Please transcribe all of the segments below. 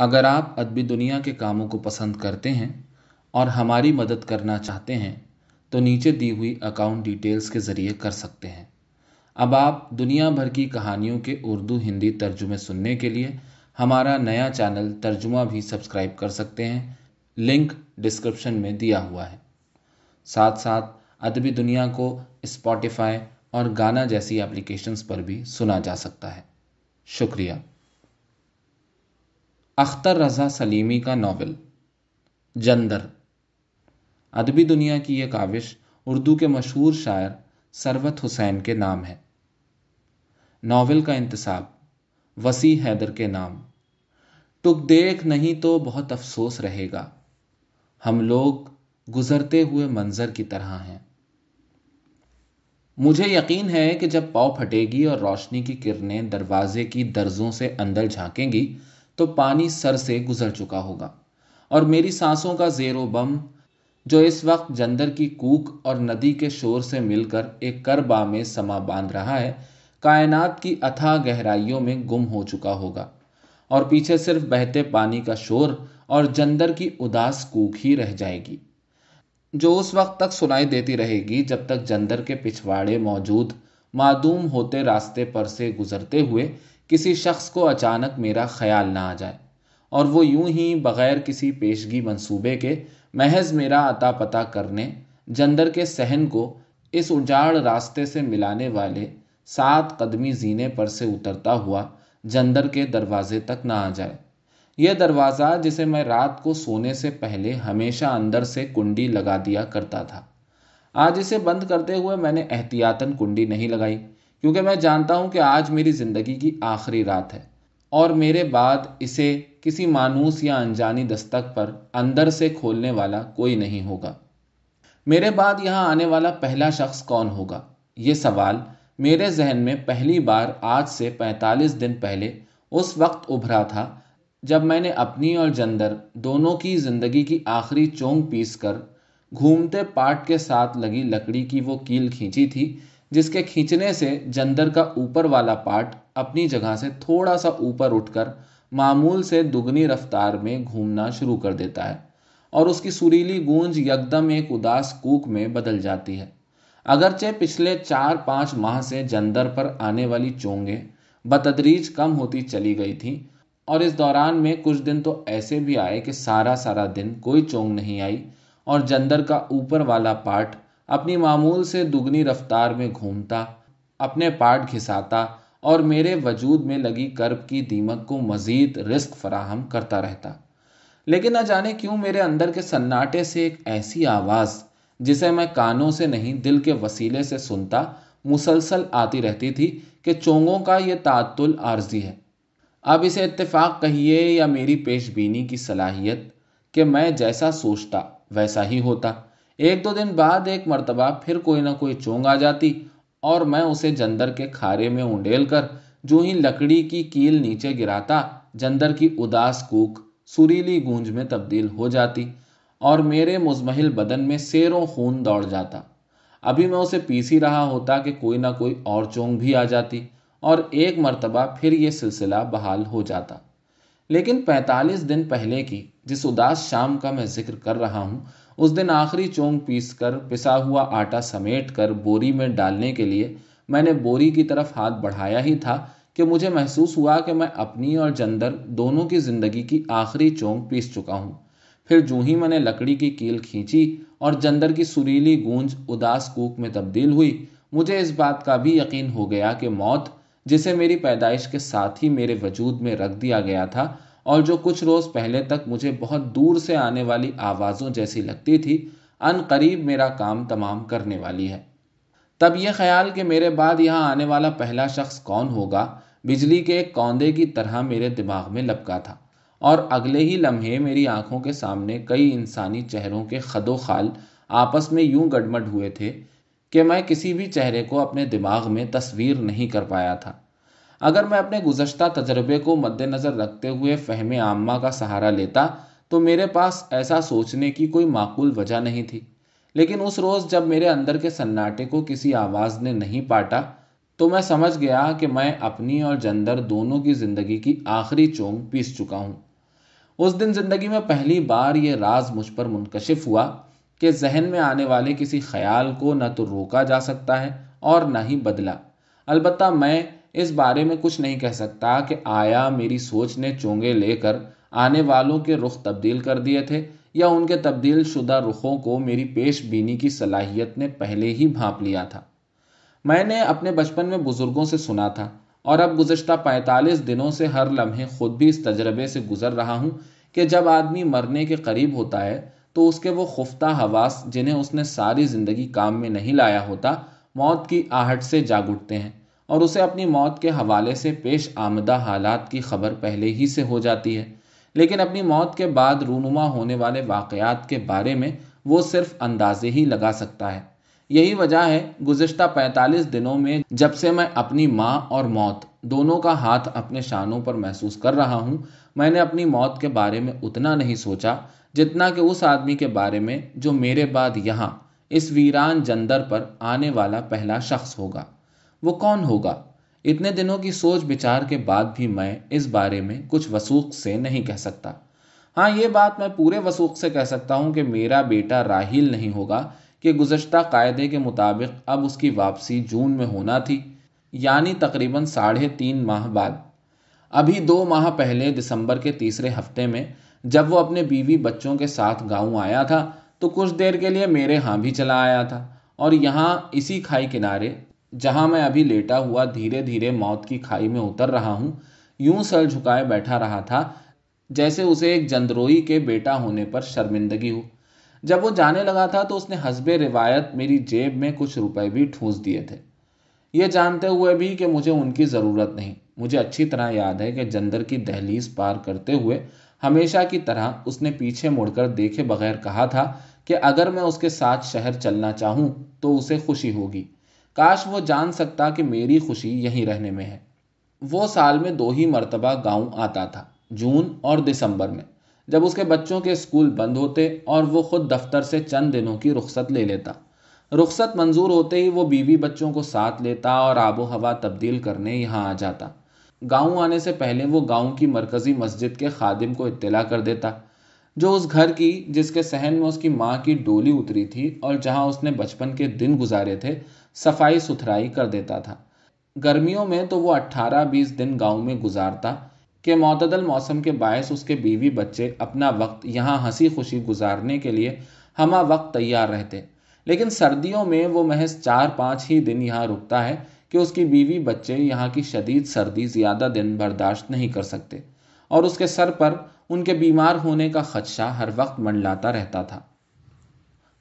अगर आप अदबी दुनिया के कामों को पसंद करते हैं और हमारी मदद करना चाहते हैं तो नीचे दी हुई अकाउंट डिटेल्स के ज़रिए कर सकते हैं अब आप दुनिया भर की कहानियों के उर्दू हिंदी तर्जुमे सुनने के लिए हमारा नया चैनल तर्जुमा भी सब्सक्राइब कर सकते हैं लिंक डिस्क्रिप्शन में दिया हुआ है साथ साथ अदबी दुनिया को स्पॉटिफाई और गाना जैसी एप्लीकेशंस पर भी सुना जा सकता है शुक्रिया अख्तर रज़ा सलीमी का नावल जंदर अदबी दुनिया की यह काविश उर्दू के मशहूर शायर सरवत हुसैन के नाम है नावल का इंतसाब वसी हैदर के नाम टुक देख नहीं तो बहुत अफसोस रहेगा हम लोग गुजरते हुए मंजर की तरह हैं मुझे यकीन है कि जब पाव फटेगी और रोशनी की किरणें दरवाजे की दर्जों से अंदर झांकेंगी तो पानी सर से गुजर चुका होगा और मेरी सांसों का जेरो बम जो इस वक्त जंदर की कूक और नदी के शोर से मिलकर एक करबा में समा बांध रहा है कायनात की अथाह गहराइयों में गुम हो चुका होगा और पीछे सिर्फ बहते पानी का शोर और जंदर की उदास कूक ही रह जाएगी जो उस वक्त तक सुनाई देती रहेगी जब तक जंदर के पिछवाड़े मौजूद मादूम होते रास्ते पर से गुजरते हुए किसी शख्स को अचानक मेरा ख्याल ना आ जाए और वो यूं ही बग़ैर किसी पेशगी मंसूबे के महज मेरा अता पता करने जंदर के सहन को इस उजाड़ रास्ते से मिलाने वाले सात कदमी जीने पर से उतरता हुआ जंदर के दरवाजे तक ना आ जाए यह दरवाज़ा जिसे मैं रात को सोने से पहले हमेशा अंदर से कुंडी लगा दिया करता था आज इसे बंद करते हुए मैंने एहतियातन कुंडी नहीं लगाई क्योंकि मैं जानता हूँ कि आज मेरी ज़िंदगी की आखिरी रात है और मेरे बाद इसे किसी मानूस या अनजानी दस्तक पर अंदर से खोलने वाला कोई नहीं होगा मेरे बाद यहाँ आने वाला पहला शख्स कौन होगा ये सवाल मेरे जहन में पहली बार आज से 45 दिन पहले उस वक्त उभरा था जब मैंने अपनी और जंदर दोनों की ज़िंदगी की आखिरी चोंग पीस कर घूमते पाट के साथ लगी लकड़ी की वो कील खींची थी जिसके खींचने से जंदर का ऊपर वाला पार्ट अपनी जगह से थोड़ा सा ऊपर उठकर मामूल से दुगनी रफ्तार में घूमना शुरू कर देता है और उसकी सुरीली गूंज यकदम एक उदास कूक में बदल जाती है अगरचे पिछले चार पाँच माह से जंदर पर आने वाली चोंगे बतदरीज कम होती चली गई थी और इस दौरान में कुछ दिन तो ऐसे भी आए कि सारा सारा दिन कोई चोंग नहीं आई और जंदर का ऊपर वाला पार्ट अपनी मामूल से दुगनी रफ्तार में घूमता अपने पार्ट घिसाता और मेरे वजूद में लगी कर्ब की दीमक को मज़ीद रिस्क फराहम करता रहता लेकिन न जाने क्यों मेरे अंदर के सन्नाटे से एक ऐसी आवाज़ जिसे मैं कानों से नहीं दिल के वसीले से सुनता मुसलसल आती रहती थी कि चोंगों का यह तातुल आर्जी है अब इसे इतफाक कहिए या मेरी पेशबीनी की सलाहियत कि मैं जैसा सोचता वैसा ही होता एक दो दिन बाद एक मर्तबा फिर कोई ना कोई चोंग आ जाती और मैं उसे जंदर के खारे में उंडेल कर जो ही लकड़ी की कील नीचे गिराता जंदर की उदास कूक सुरीली गूंज में तब्दील हो जाती और मेरे मुजमहिल बदन में शेरों खून दौड़ जाता अभी मैं उसे पीस ही रहा होता कि कोई ना कोई और चोंग भी आ जाती और एक मरतबा फिर ये सिलसिला बहाल हो जाता लेकिन 45 दिन पहले की जिस उदास शाम का मैं जिक्र कर रहा हूँ उस दिन आखिरी चोंग पीस कर पिसा हुआ आटा समेट कर बोरी में डालने के लिए मैंने बोरी की तरफ हाथ बढ़ाया ही था कि मुझे महसूस हुआ कि मैं अपनी और जंदर दोनों की जिंदगी की आखिरी चोंग पीस चुका हूँ फिर जू ही मैंने लकड़ी की कील खींची और जंदर की सुरीली गूंज उदास कूक में तब्दील हुई मुझे इस बात का भी यकीन हो गया कि मौत जिसे मेरी पैदाइश के साथ ही मेरे वजूद में रख दिया गया था और जो कुछ रोज़ पहले तक मुझे बहुत दूर से आने वाली आवाज़ों जैसी लगती थी अन करीब मेरा काम तमाम करने वाली है तब यह ख्याल कि मेरे बाद यहाँ आने वाला पहला शख्स कौन होगा बिजली के एक कौंदे की तरह मेरे दिमाग में लपका था और अगले ही लम्हे मेरी आंखों के सामने कई इंसानी चेहरों के खदो खाल आपस में यूं गडमड हुए थे कि मैं किसी भी चेहरे को अपने दिमाग में तस्वीर नहीं कर पाया था अगर मैं अपने गुजशत तजर्बे को मद्देनज़र रखते हुए फहम आमा का सहारा लेता तो मेरे पास ऐसा सोचने की कोई माकूल वजह नहीं थी लेकिन उस रोज़ जब मेरे अंदर के सन्नाटे को किसी आवाज़ ने नहीं पाटा तो मैं समझ गया कि मैं अपनी और जंदर दोनों की ज़िंदगी की आखिरी चोंग पीस चुका हूँ उस दिन ज़िंदगी में पहली बार ये राज मुझ पर मुनकशिफ हुआ कि जहन में आने वाले किसी ख्याल को न तो रोका जा सकता है और न ही बदला अलबत् मैं इस बारे में कुछ नहीं कह सकता कि आया मेरी सोच ने चोंगे लेकर आने वालों के रुख तब्दील कर दिए थे या उनके तब्दील शुदा रुखों को मेरी पेश बीनी की सलाहियत ने पहले ही भाप लिया था मैंने अपने बचपन में बुजुर्गों से सुना था और अब गुजशत पैंतालीस दिनों से हर लम्हे खुद भी इस तजर्बे से गुजर रहा हूँ कि जब आदमी मरने के करीब होता है तो उसके वो खुफ्ता हवास जिन्हें उसने सारी ज़िंदगी काम में नहीं लाया होता मौत की आहट से जाग उठते हैं और उसे अपनी मौत के हवाले से पेश आमदा हालात की खबर पहले ही से हो जाती है लेकिन अपनी मौत के बाद रूनुमा होने वाले वाक़ात के बारे में वो सिर्फ अंदाजे ही लगा सकता है यही वजह है गुज्त पैंतालीस दिनों में जब से मैं अपनी माँ और मौत दोनों का हाथ अपने शानों पर महसूस कर रहा हूँ मैंने अपनी मौत के बारे में उतना नहीं सोचा जितना कि उस आदमी के बारे में जो मेरे बाद यहाँ इस वीरान जंदर पर आने वाला पहला शख्स होगा वो कौन होगा इतने दिनों की सोच विचार के बाद भी मैं इस बारे में कुछ वसूख से नहीं कह सकता हाँ ये बात मैं पूरे वसूख से कह सकता हूँ कि मेरा बेटा राहिल नहीं होगा कि गुजशत कायदे के मुताबिक अब उसकी वापसी जून में होना थी यानी तकरीबन साढ़े तीन माह बाद अभी दो माह पहले दिसंबर के तीसरे हफ्ते में जब वो अपने बीवी बच्चों के साथ गाँव आया था तो कुछ देर के लिए मेरे यहाँ भी चला आया था और यहाँ इसी खाई किनारे जहां मैं अभी लेटा हुआ धीरे धीरे मौत की खाई में उतर रहा हूं यूं सर झुकाए बैठा रहा था जैसे उसे एक जंदरोई के बेटा होने पर शर्मिंदगी हो जब वो जाने लगा था तो उसने हसबे रिवायत मेरी जेब में कुछ रुपए भी ठूस दिए थे ये जानते हुए भी कि मुझे उनकी ज़रूरत नहीं मुझे अच्छी तरह याद है कि जंदर की दहलीज पार करते हुए हमेशा की तरह उसने पीछे मुड़कर देखे बगैर कहा था कि अगर मैं उसके साथ शहर चलना चाहूँ तो उसे खुशी होगी काश वो जान सकता कि मेरी खुशी यहीं रहने में है वो साल में दो ही मरतबा गाँव आता था जून और दिसंबर में जब उसके बच्चों के स्कूल बंद होते और वो खुद दफ्तर से चंद दिनों की रुख्सत ले लेता रुख्सत मंजूर होते ही वो बीवी बच्चों को साथ लेता और आबो हवा तब्दील करने यहाँ आ जाता गाँव आने से पहले वो गाँव की मरकज़ी मस्जिद के खादिम को इतला कर देता जो उस घर की जिसके सहन में उसकी माँ की डोली उतरी थी और जहाँ उसने बचपन के दिन गुजारे थे सफाई सुथराई कर देता था गर्मियों में तो वो 18-20 दिन गांव में गुजारता के मतदल मौसम के बायस उसके बीवी बच्चे अपना वक्त यहाँ हंसी खुशी गुजारने के लिए हमा वक्त तैयार रहते लेकिन सर्दियों में वो महज चार पाँच ही दिन यहाँ रुकता है कि उसकी बीवी बच्चे यहाँ की शदीद सर्दी ज़्यादा दिन बर्दाश्त नहीं कर सकते और उसके सर पर उनके बीमार होने का खदशा हर वक्त मंडलाता रहता था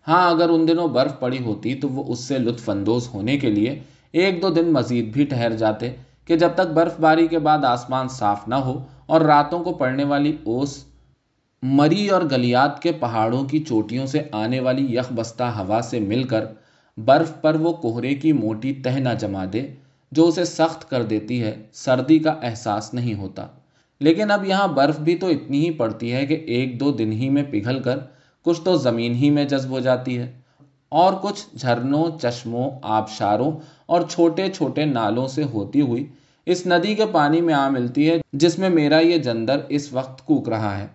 हाँ अगर उन दिनों बर्फ़ पड़ी होती तो वो उससे लुत्फानंदोज होने के लिए एक दो दिन मज़ीद भी ठहर जाते कि जब तक बर्फ़बारी के बाद आसमान साफ ना हो और रातों को पड़ने वाली ओस मरी और गलियात के पहाड़ों की चोटियों से आने वाली बस्ता हवा से मिलकर बर्फ़ पर वो कोहरे की मोटी तह ना जमा दे जो उसे सख्त कर देती है सर्दी का एहसास नहीं होता लेकिन अब यहाँ बर्फ़ भी तो इतनी ही पड़ती है कि एक दो दिन ही में पिघल कर कुछ तो ज़मीन ही में जज्ब हो जाती है और कुछ झरनों चश्मों आबशारों और छोटे छोटे नालों से होती हुई इस नदी के पानी में आ मिलती है जिसमें मेरा ये जंदर इस वक्त कूक रहा है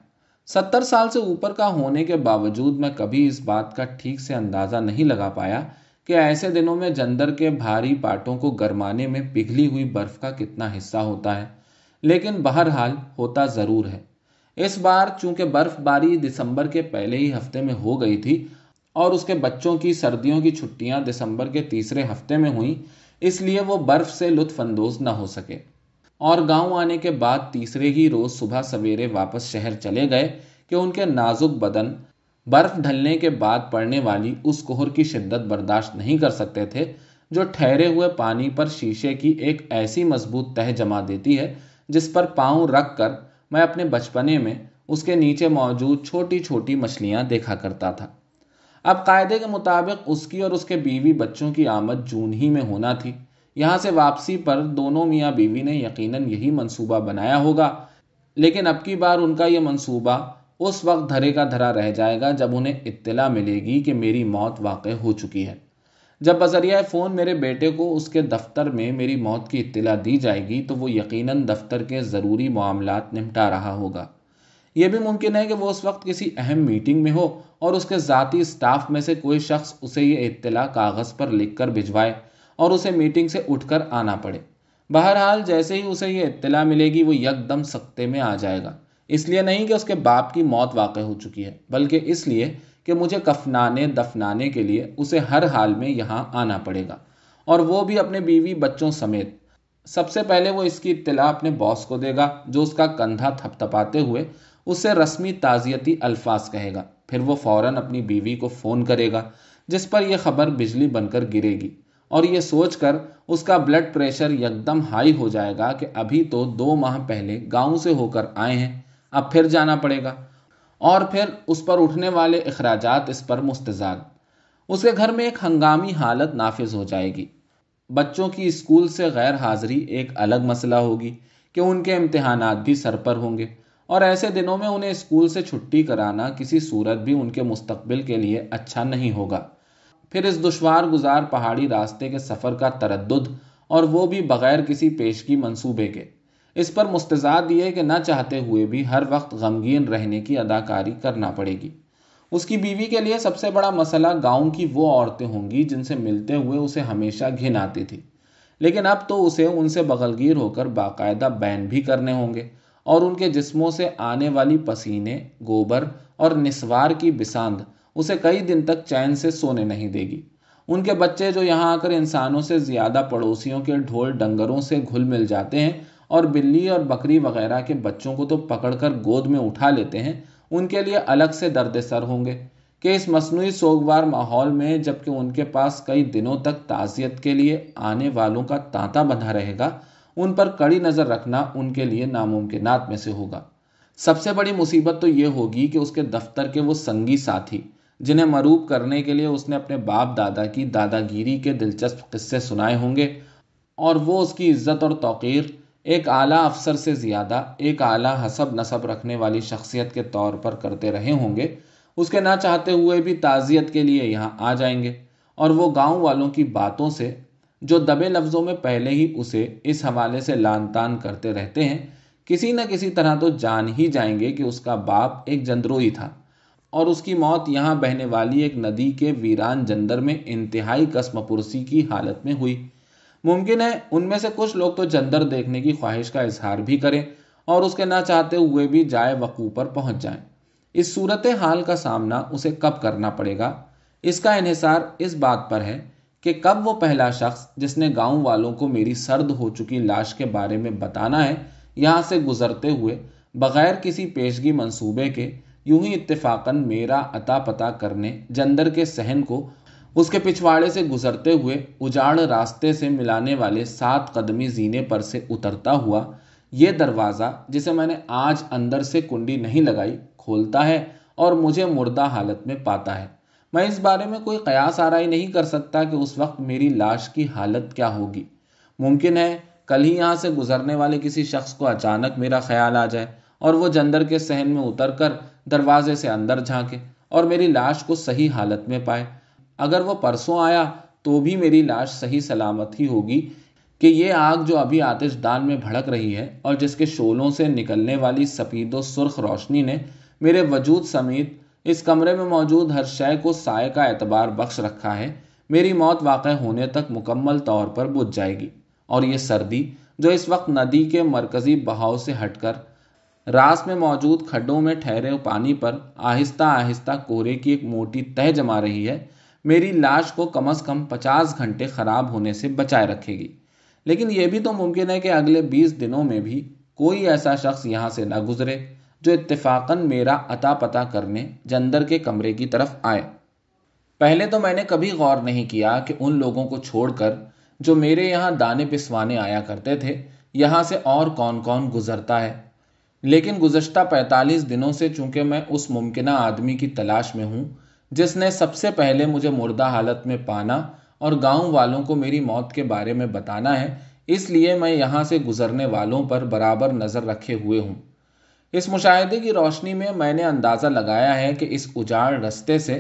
सत्तर साल से ऊपर का होने के बावजूद मैं कभी इस बात का ठीक से अंदाज़ा नहीं लगा पाया कि ऐसे दिनों में जंदर के भारी पाटों को गरमाने में पिघली हुई बर्फ का कितना हिस्सा होता है लेकिन बहरहाल होता ज़रूर है इस बार चूंकि बर्फबारी दिसंबर के पहले ही हफ्ते में हो गई थी और उसके बच्चों की सर्दियों की छुट्टियां दिसंबर के तीसरे हफ्ते में हुई इसलिए वो बर्फ से लुत्फानंदोज ना हो सके और गांव आने के बाद तीसरे ही रोज सुबह सवेरे वापस शहर चले गए कि उनके नाजुक बदन बर्फ ढलने के बाद पड़ने वाली उस कोहर की शिद्दत बर्दाश्त नहीं कर सकते थे जो ठहरे हुए पानी पर शीशे की एक ऐसी मजबूत तह जमा देती है जिस पर पांव रख कर मैं अपने बचपने में उसके नीचे मौजूद छोटी छोटी मछलियाँ देखा करता था अब कायदे के मुताबिक उसकी और उसके बीवी बच्चों की आमद जून ही में होना थी यहाँ से वापसी पर दोनों मियाँ बीवी ने यकीनन यही मंसूबा बनाया होगा लेकिन अब की बार उनका यह मंसूबा उस वक्त धरे का धरा रह जाएगा जब उन्हें इत्तला मिलेगी कि मेरी मौत वाक़ हो चुकी है जब बजरिया फ़ोन मेरे बेटे को उसके दफ्तर में मेरी मौत की इतला दी जाएगी तो वो यकीनन दफ्तर के ज़रूरी मामला निपटा रहा होगा यह भी मुमकिन है कि वो उस वक्त किसी अहम मीटिंग में हो और उसके ज़ाती स्टाफ में से कोई शख्स उसे ये इतला कागज़ पर लिख कर भिजवाए और उसे मीटिंग से कर आना पड़े बहरहाल जैसे ही उसे ये इतला मिलेगी वो यकदम सख्ते में आ जाएगा इसलिए नहीं कि उसके बाप की मौत वाक़ हो चुकी है बल्कि इसलिए कि मुझे कफनाने दफनाने के लिए उसे हर हाल में यहाँ आना पड़ेगा और वो भी अपने बीवी बच्चों समेत सबसे पहले वो इसकी इतला अपने बॉस को देगा जो उसका कंधा थपथपाते हुए उसे रस्मी ताज़ियती अल्फाज कहेगा फिर वो फ़ौर अपनी बीवी को फ़ोन करेगा जिस पर यह खबर बिजली बनकर गिरेगी और ये सोचकर उसका ब्लड प्रेशर एकदम हाई हो जाएगा कि अभी तो दो माह पहले गाँव से होकर आए हैं अब फिर जाना पड़ेगा और फिर उस पर उठने वाले अखराज इस पर मुस्तजाद उसके घर में एक हंगामी हालत नाफिज हो जाएगी बच्चों की स्कूल से गैर हाजिरी एक अलग मसला होगी कि उनके इम्तहान भी सर पर होंगे और ऐसे दिनों में उन्हें स्कूल से छुट्टी कराना किसी सूरत भी उनके मुस्तबिल के लिए अच्छा नहीं होगा फिर इस दुशवार गुजार पहाड़ी रास्ते के सफ़र का तरद और वो भी बग़ैर किसी पेश की मनसूबे के इस पर मुस्तजाद ये कि ना चाहते हुए भी हर वक्त गमगीन रहने की अदाकारी करना पड़ेगी उसकी बीवी के लिए सबसे बड़ा मसला गांव की वो औरतें होंगी जिनसे मिलते हुए उसे हमेशा घिन आती थी लेकिन अब तो उसे उनसे बगलगीर होकर बाकायदा बैन भी करने होंगे और उनके जिस्मों से आने वाली पसीने गोबर और निस्वार की बिसांद उसे कई दिन तक चैन से सोने नहीं देगी उनके बच्चे जो यहाँ आकर इंसानों से ज़्यादा पड़ोसियों के ढोल डंगरों से घुल मिल जाते हैं और बिल्ली और बकरी वगैरह के बच्चों को तो पकड़कर गोद में उठा लेते हैं उनके लिए अलग से दर्द सर होंगे कि इस मसनू सोगवार माहौल में जबकि उनके पास कई दिनों तक ताज़ियत के लिए आने वालों का तांता बंधा रहेगा उन पर कड़ी नज़र रखना उनके लिए नामुमकिनात में से होगा सबसे बड़ी मुसीबत तो ये होगी कि उसके दफ्तर के वो संगी साथी जिन्हें मरूब करने के लिए उसने अपने बाप दादा की दादागिरी के दिलचस्प किस्से सुनाए होंगे और वो उसकी इज्जत और तोकीर एक आला अफसर से ज़्यादा एक आला हसब नसब रखने वाली शख्सियत के तौर पर करते रहे होंगे उसके ना चाहते हुए भी ताज़ियत के लिए यहाँ आ जाएंगे और वो गांव वालों की बातों से जो दबे लफ्ज़ों में पहले ही उसे इस हवाले से लान तान करते रहते हैं किसी न किसी तरह तो जान ही जाएंगे कि उसका बाप एक जंद्रोही था और उसकी मौत यहाँ बहने वाली एक नदी के वीरान जंदर में इंतहाई कसम पुरसी की हालत में हुई मुमकिन है उनमें से कुछ लोग तो जंदर देखने की ख्वाहिश का इजहार भी करें और उसके ना चाहते हुए भी जाए वकू पर पहुंच जाएं। इस सूरत हाल का सामना उसे कब करना पड़ेगा इसका इहिसार इस बात पर है कि कब वो पहला शख्स जिसने गांव वालों को मेरी सर्द हो चुकी लाश के बारे में बताना है यहाँ से गुजरते हुए बगैर किसी पेशगी मंसूबे के यूं ही इतफाकन मेरा अता पता करने जंदर के सहन को उसके पिछवाड़े से गुजरते हुए उजाड़ रास्ते से मिलाने वाले सात कदमी जीने पर से उतरता हुआ ये दरवाज़ा जिसे मैंने आज अंदर से कुंडी नहीं लगाई खोलता है और मुझे मुर्दा हालत में पाता है मैं इस बारे में कोई कयास आरई नहीं कर सकता कि उस वक्त मेरी लाश की हालत क्या होगी मुमकिन है कल ही यहाँ से गुजरने वाले किसी शख्स को अचानक मेरा ख्याल आ जाए और वो जंदर के सहन में उतर कर दरवाजे से अंदर झांके और मेरी लाश को सही हालत में पाए अगर वो परसों आया तो भी मेरी लाश सही सलामत ही होगी कि ये आग जो अभी आतिशदान में भड़क रही है और जिसके शोलों से निकलने वाली सफ़ीदो सुर्ख रोशनी ने मेरे वजूद समेत इस कमरे में मौजूद हर शय को साय का एतबार बख्श रखा है मेरी मौत वाक़ होने तक मुकम्मल तौर पर बुझ जाएगी और ये सर्दी जो इस वक्त नदी के मरकज़ी बहाव से हटकर रास में मौजूद खड्डों में ठहरे पानी पर आहिस्ता आहिस्ता कोहरे की एक मोटी तह जमा रही है मेरी लाश को कम अज़ कम पचास घंटे ख़राब होने से बचाए रखेगी लेकिन यह भी तो मुमकिन है कि अगले बीस दिनों में भी कोई ऐसा शख्स यहाँ से ना गुजरे जो इत्तेफाकन मेरा अता पता करने जंदर के कमरे की तरफ आए पहले तो मैंने कभी गौर नहीं किया कि उन लोगों को छोड़कर जो मेरे यहाँ दाने पिसवाने आया करते थे यहाँ से और कौन कौन गुजरता है लेकिन गुजशत 45 दिनों से चूंकि मैं उस मुमकिन आदमी की तलाश में हूँ जिसने सबसे पहले मुझे मुर्दा हालत में पाना और गांव वालों को मेरी मौत के बारे में बताना है इसलिए मैं यहाँ से गुजरने वालों पर बराबर नज़र रखे हुए हूँ इस मुशाहदे की रोशनी में मैंने अंदाज़ा लगाया है कि इस उजाड़ रस्ते से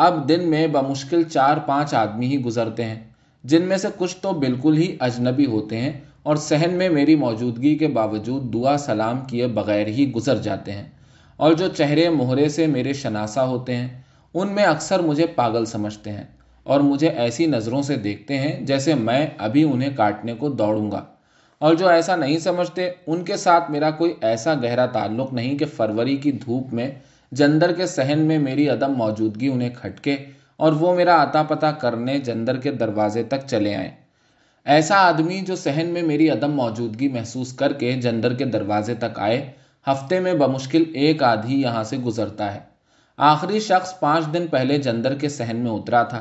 अब दिन में बमुश्किल चार पाँच आदमी ही गुजरते हैं जिनमें से कुछ तो बिल्कुल ही अजनबी होते हैं और सहन में मेरी मौजूदगी के बावजूद दुआ सलाम किए बगैर ही गुजर जाते हैं और जो चेहरे मोहरे से मेरे शनासा होते हैं उनमें अक्सर मुझे पागल समझते हैं और मुझे ऐसी नज़रों से देखते हैं जैसे मैं अभी उन्हें काटने को दौड़ूंगा और जो ऐसा नहीं समझते उनके साथ मेरा कोई ऐसा गहरा ताल्लुक नहीं कि फरवरी की धूप में जंदर के सहन में मेरी अदम मौजूदगी उन्हें खटके और वो मेरा आता पता करने जंदर के दरवाजे तक चले आए ऐसा आदमी जो सहन में मेरी अदम मौजूदगी महसूस करके जंदर के दरवाजे तक आए हफ्ते में बमुश्किल एक आधी यहाँ से गुजरता है आखिरी शख्स पांच दिन पहले जंदर के सहन में उतरा था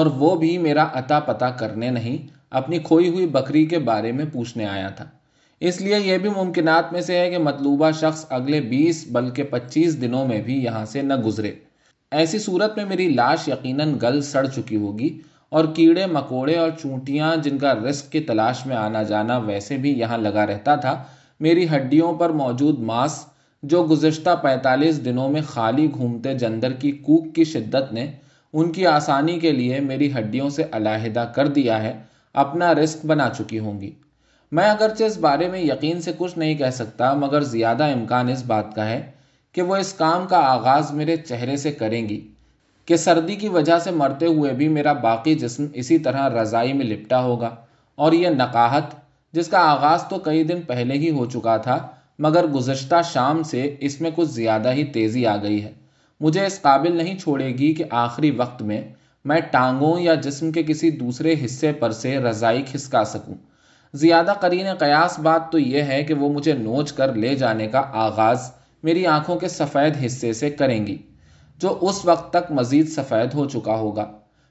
और वो भी मेरा अता पता करने नहीं अपनी खोई हुई बकरी के बारे में पूछने आया था इसलिए यह भी मुमकिनात में से है कि मतलूबा शख्स अगले 20 बल्कि 25 दिनों में भी यहाँ से न गुजरे ऐसी सूरत में मेरी लाश यकीनन गल सड़ चुकी होगी और कीड़े मकोड़े और चूंटियाँ जिनका रिस्क की तलाश में आना जाना वैसे भी यहाँ लगा रहता था मेरी हड्डियों पर मौजूद मांस जो गुज्त पैंतालीस दिनों में खाली घूमते जंदर की कूक की शिद्दत ने उनकी आसानी के लिए मेरी हड्डियों से अलाहिदा कर दिया है अपना रिस्क बना चुकी होंगी मैं अगरचे इस बारे में यकीन से कुछ नहीं कह सकता मगर ज़्यादा इम्कान इस बात का है कि वो इस काम का आगाज़ मेरे चेहरे से करेंगी कि सर्दी की वजह से मरते हुए भी मेरा बाकी जिसम इसी तरह रज़ाई में लिपटा होगा और यह नकाहत जिसका आगाज़ तो कई दिन पहले ही हो चुका था मगर गुजशत शाम से इसमें कुछ ज़्यादा ही तेज़ी आ गई है मुझे इस काबिल नहीं छोड़ेगी कि आखिरी वक्त में मैं टांगों या जिस्म के किसी दूसरे हिस्से पर से रज़ाई खिसका सकूं। ज़्यादा करीन कयास बात तो यह है कि वो मुझे नोच कर ले जाने का आगाज़ मेरी आँखों के सफ़ेद हिस्से से करेंगी जो उस वक्त तक मज़ीद सफ़ेद हो चुका होगा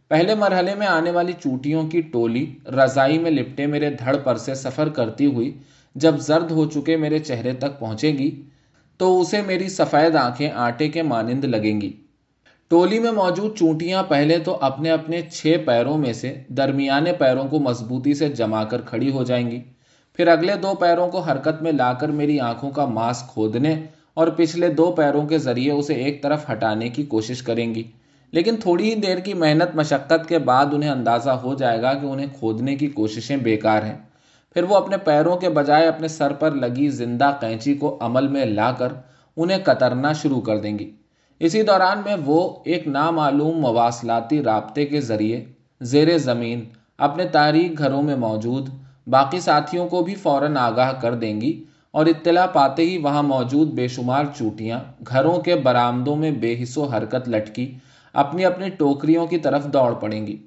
पहले मरहले में आने वाली चूटियों की टोली रज़ाई में लिपटे मेरे धड़ पर से सफ़र करती हुई जब जर्द हो चुके मेरे चेहरे तक पहुंचेगी तो उसे मेरी सफ़ेद आंखें आटे के मानिंद लगेंगी टोली में मौजूद चूंटियां पहले तो अपने अपने छः पैरों में से दरमियाने पैरों को मजबूती से जमाकर खड़ी हो जाएंगी फिर अगले दो पैरों को हरकत में लाकर मेरी आंखों का मांस खोदने और पिछले दो पैरों के जरिए उसे एक तरफ हटाने की कोशिश करेंगी लेकिन थोड़ी ही देर की मेहनत मशक्क़त के बाद उन्हें अंदाज़ा हो जाएगा कि उन्हें खोदने की कोशिशें बेकार हैं फिर वो अपने पैरों के बजाय अपने सर पर लगी जिंदा कैंची को अमल में लाकर उन्हें कतरना शुरू कर देंगी इसी दौरान में वो एक नामालूम मवासलाती रबते के ज़रिए जेर ज़मीन अपने तारीख घरों में मौजूद बाकी साथियों को भी फ़ौर आगाह कर देंगी और इत्तला पाते ही वहाँ मौजूद बेशुमार चूटियाँ घरों के बरामदों में बेहिसो हरकत लटकी अपनी अपनी टोकरियों की तरफ दौड़ पड़ेंगी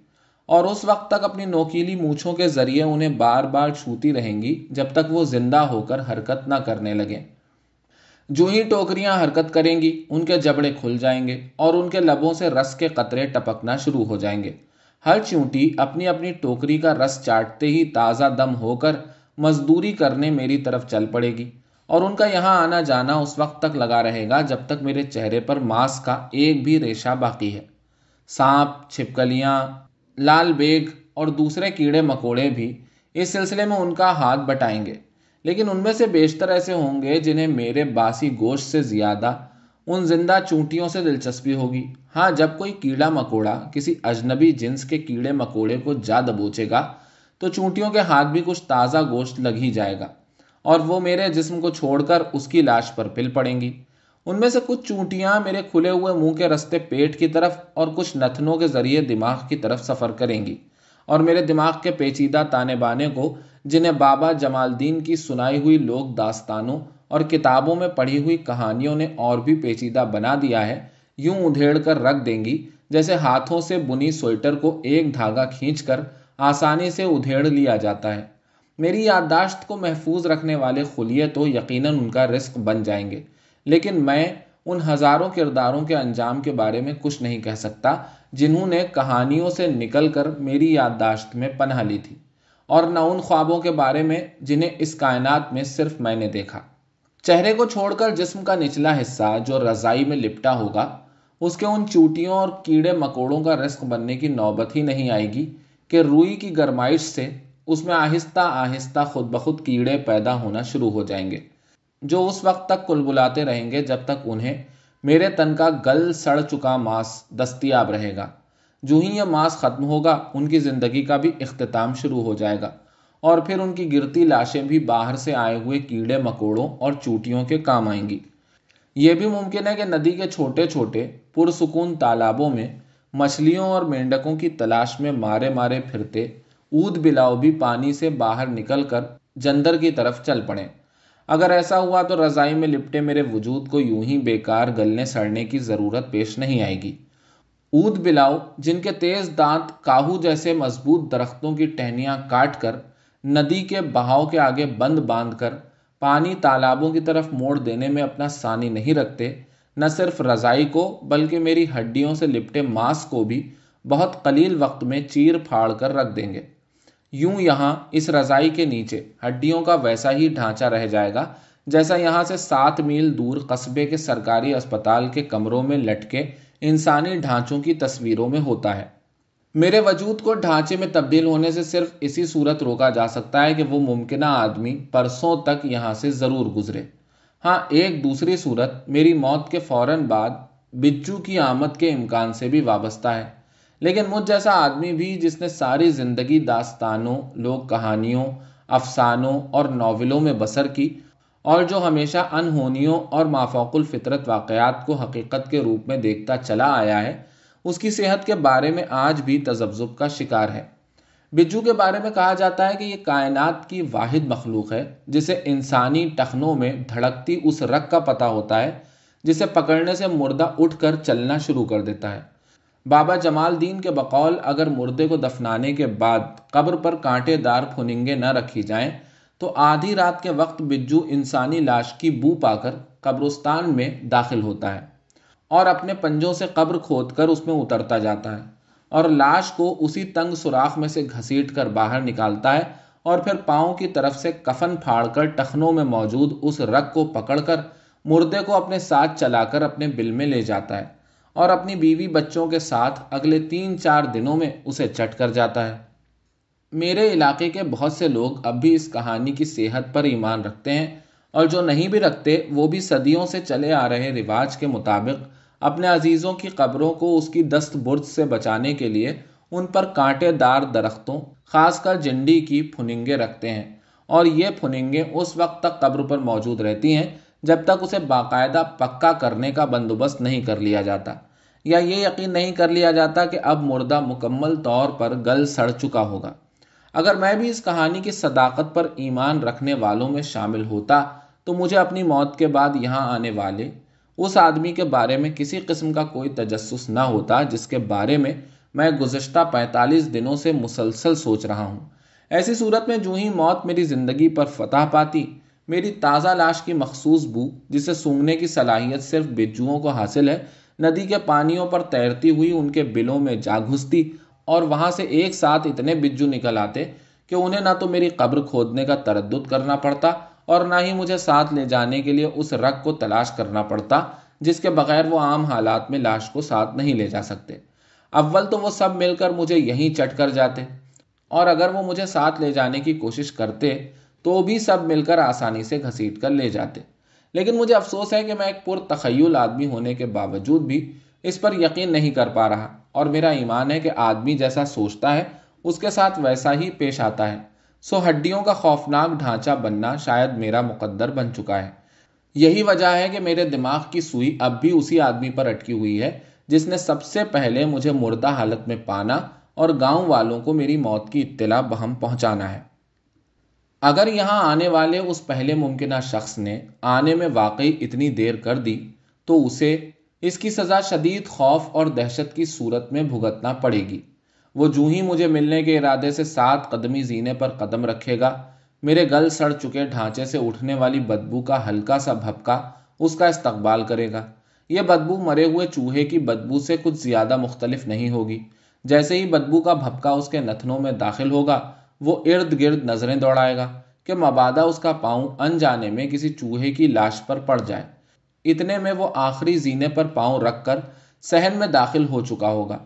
और उस वक्त तक अपनी नोकीली मूछों के जरिए उन्हें बार बार छूती रहेंगी जब तक वो जिंदा होकर हरकत ना करने लगे जो ही टोकरियां हरकत करेंगी उनके जबड़े खुल जाएंगे और उनके लबों से रस के कतरे टपकना शुरू हो जाएंगे हर चूंटी अपनी अपनी टोकरी का रस चाटते ही ताज़ा दम होकर मजदूरी करने मेरी तरफ चल पड़ेगी और उनका यहाँ आना जाना उस वक्त तक लगा रहेगा जब तक मेरे चेहरे पर मांस का एक भी रेशा बाकी है सांप छिपकलियां लाल बेग और दूसरे कीड़े मकोड़े भी इस सिलसिले में उनका हाथ बटाएंगे लेकिन उनमें से बेशतर ऐसे होंगे जिन्हें मेरे बासी गोश्त से ज़्यादा उन जिंदा चूंटियों से दिलचस्पी होगी हाँ जब कोई कीड़ा मकोड़ा किसी अजनबी जिन्स के कीड़े मकोड़े को जा दबोचेगा तो चूंटियों के हाथ भी कुछ ताज़ा गोश्त लग ही जाएगा और वो मेरे जिस्म को छोड़कर उसकी लाश पर पिल पड़ेंगी उनमें से कुछ चूंटियां मेरे खुले हुए मुंह के रस्ते पेट की तरफ और कुछ नथनों के जरिए दिमाग की तरफ सफर करेंगी और मेरे दिमाग के पेचीदा ताने बाने को जिन्हें बाबा जमालदीन की सुनाई हुई लोक दास्तानों और किताबों में पढ़ी हुई कहानियों ने और भी पेचीदा बना दिया है यूं उधेड़ कर रख देंगी जैसे हाथों से बुनी स्वेटर को एक धागा खींचकर आसानी से उधेड़ लिया जाता है मेरी याददाश्त को महफूज रखने वाले खुलिए तो यकीनन उनका रिस्क बन जाएंगे लेकिन मैं उन हजारों किरदारों के अंजाम के बारे में कुछ नहीं कह सकता जिन्होंने कहानियों से निकल कर मेरी याददाश्त में पनाह ली थी और न उन ख्वाबों के बारे में जिन्हें इस कायनात में सिर्फ मैंने देखा चेहरे को छोड़कर जिस्म का निचला हिस्सा जो रजाई में लिपटा होगा उसके उन चूटियों और कीड़े मकोड़ों का रिस्क बनने की नौबत ही नहीं आएगी कि रुई की गरमाइश से उसमें आहिस्ता आहिस्ता खुद बखुद कीड़े पैदा होना शुरू हो जाएंगे जो उस वक्त तक कुलबुलाते रहेंगे जब तक उन्हें मेरे तन का गल सड़ चुका मांस दस्तियाब रहेगा जो ही यह मांस खत्म होगा उनकी ज़िंदगी का भी अख्ताम शुरू हो जाएगा और फिर उनकी गिरती लाशें भी बाहर से आए हुए कीड़े मकोड़ों और चूटियों के काम आएंगी ये भी मुमकिन है कि नदी के छोटे छोटे पुरसकून तालाबों में मछलियों और मेंढकों की तलाश में मारे मारे फिरते ऊद बिलाव भी पानी से बाहर निकलकर जंदर की तरफ चल पड़े अगर ऐसा हुआ तो रज़ाई में लिपटे मेरे वजूद को यूं ही बेकार गलने सड़ने की ज़रूरत पेश नहीं आएगी ऊद बिलाओ जिनके तेज़ दांत काहू जैसे मजबूत दरख्तों की टहनियाँ काट कर नदी के बहाव के आगे बंद बांध कर पानी तालाबों की तरफ मोड़ देने में अपना सानी नहीं रखते न सिर्फ रज़ाई को बल्कि मेरी हड्डियों से लिपटे मांस को भी बहुत कलील वक्त में चीर फाड़ कर रख देंगे यूं यहाँ इस रजाई के नीचे हड्डियों का वैसा ही ढांचा रह जाएगा जैसा यहाँ से सात मील दूर कस्बे के सरकारी अस्पताल के कमरों में लटके इंसानी ढांचों की तस्वीरों में होता है मेरे वजूद को ढांचे में तब्दील होने से सिर्फ इसी सूरत रोका जा सकता है कि वो मुमकिन आदमी परसों तक यहाँ से ज़रूर गुजरे हाँ एक दूसरी सूरत मेरी मौत के फ़ौर बाद बिज्जू की आमद के इम्कान से भी वाबस्ता है लेकिन मुझ जैसा आदमी भी जिसने सारी जिंदगी दास्तानों लोक कहानियों अफसानों और नावलों में बसर की और जो हमेशा अनहोनियों और माफोकुल फितरत वाक़ात को हकीकत के रूप में देखता चला आया है उसकी सेहत के बारे में आज भी तजब्जुब का शिकार है बिज्जू के बारे में कहा जाता है कि ये कायनात की वाहिद मखलूक है जिसे इंसानी टखनों में धड़कती उस रग का पता होता है जिसे पकड़ने से मुर्दा उठकर चलना शुरू कर देता है बाबा जमालदीन के बकौल अगर मुर्दे को दफनाने के बाद कब्र पर कांटेदार फुनिंगे न रखी जाएं तो आधी रात के वक्त बिज्जू इंसानी लाश की बू पाकर कब्रस्तान में दाखिल होता है और अपने पंजों से कब्र खोदकर उसमें उतरता जाता है और लाश को उसी तंग सुराख में से घसीट कर बाहर निकालता है और फिर पाँव की तरफ से कफन फाड़कर टखनों में मौजूद उस रग को पकड़कर मुर्दे को अपने साथ चलाकर अपने बिल में ले जाता है और अपनी बीवी बच्चों के साथ अगले तीन चार दिनों में उसे चट कर जाता है मेरे इलाके के बहुत से लोग अब भी इस कहानी की सेहत पर ईमान रखते हैं और जो नहीं भी रखते वो भी सदियों से चले आ रहे रिवाज के मुताबिक अपने अजीज़ों की कब्रों को उसकी दस्त बुर्ज से बचाने के लिए उन पर कांटेदार दरख्तों खासकर जंडी की फुनिंगे रखते हैं और ये फुनिंगे उस वक्त तक कब्र पर मौजूद रहती हैं जब तक उसे बाकायदा पक्का करने का बंदोबस्त नहीं कर लिया जाता या ये यकीन नहीं कर लिया जाता कि अब मुर्दा मुकम्मल तौर पर गल सड़ चुका होगा अगर मैं भी इस कहानी की सदाकत पर ईमान रखने वालों में शामिल होता तो मुझे अपनी मौत के बाद यहाँ आने वाले उस आदमी के बारे में किसी किस्म का कोई तजस्स ना होता जिसके बारे में मैं गुजशत 45 दिनों से मुसलसल सोच रहा हूँ ऐसी सूरत में जूँ ही मौत मेरी ज़िंदगी पर फतह पाती मेरी ताज़ा लाश की मखसूस बू जिसे सूंघने की सलाहियत सिर्फ बिज्जुओं को हासिल है नदी के पानियों पर तैरती हुई उनके बिलों में जा घुसती और वहाँ से एक साथ इतने बिज्जू निकल आते कि उन्हें ना तो मेरी कब्र खोदने का तरद करना पड़ता और ना ही मुझे साथ ले जाने के लिए उस रग को तलाश करना पड़ता जिसके बगैर वो आम हालात में लाश को साथ नहीं ले जा सकते अव्वल तो वो सब मिलकर मुझे यहीं चट कर जाते और अगर वो मुझे साथ ले जाने की कोशिश करते तो भी सब मिलकर आसानी से घसीट कर ले जाते लेकिन मुझे अफसोस है कि मैं एक पुरतखयल आदमी होने के बावजूद भी इस पर यकीन नहीं कर पा रहा और मेरा ईमान है कि आदमी जैसा सोचता है उसके साथ वैसा ही पेश आता है सो हड्डियों का खौफनाक ढांचा बनना शायद मेरा मुकद्दर बन चुका है यही वजह है कि मेरे दिमाग की सुई अब भी उसी आदमी पर अटकी हुई है जिसने सबसे पहले मुझे मुर्दा हालत में पाना और गांव वालों को मेरी मौत की इत्तला बहम पहुंचाना है अगर यहाँ आने वाले उस पहले मुमकिन शख्स ने आने में वाकई इतनी देर कर दी तो उसे इसकी सज़ा शदीद खौफ और दहशत की सूरत में भुगतना पड़ेगी वो जूँ ही मुझे मिलने के इरादे से सात कदमी जीने पर कदम रखेगा मेरे गल सड़ चुके ढांचे से उठने वाली बदबू का हल्का सा भपका उसका इस्तकबाल करेगा यह बदबू मरे हुए चूहे की बदबू से कुछ ज़्यादा मुख्तलिफ नहीं होगी जैसे ही बदबू का भपका उसके नथनों में दाखिल होगा वो इर्द गिर्द नजरें दौड़ाएगा कि मबादा उसका पाँव अनजाने में किसी चूहे की लाश पर पड़ जाए इतने में वो आखिरी जीने पर पाँव रख कर सहन में दाखिल हो चुका होगा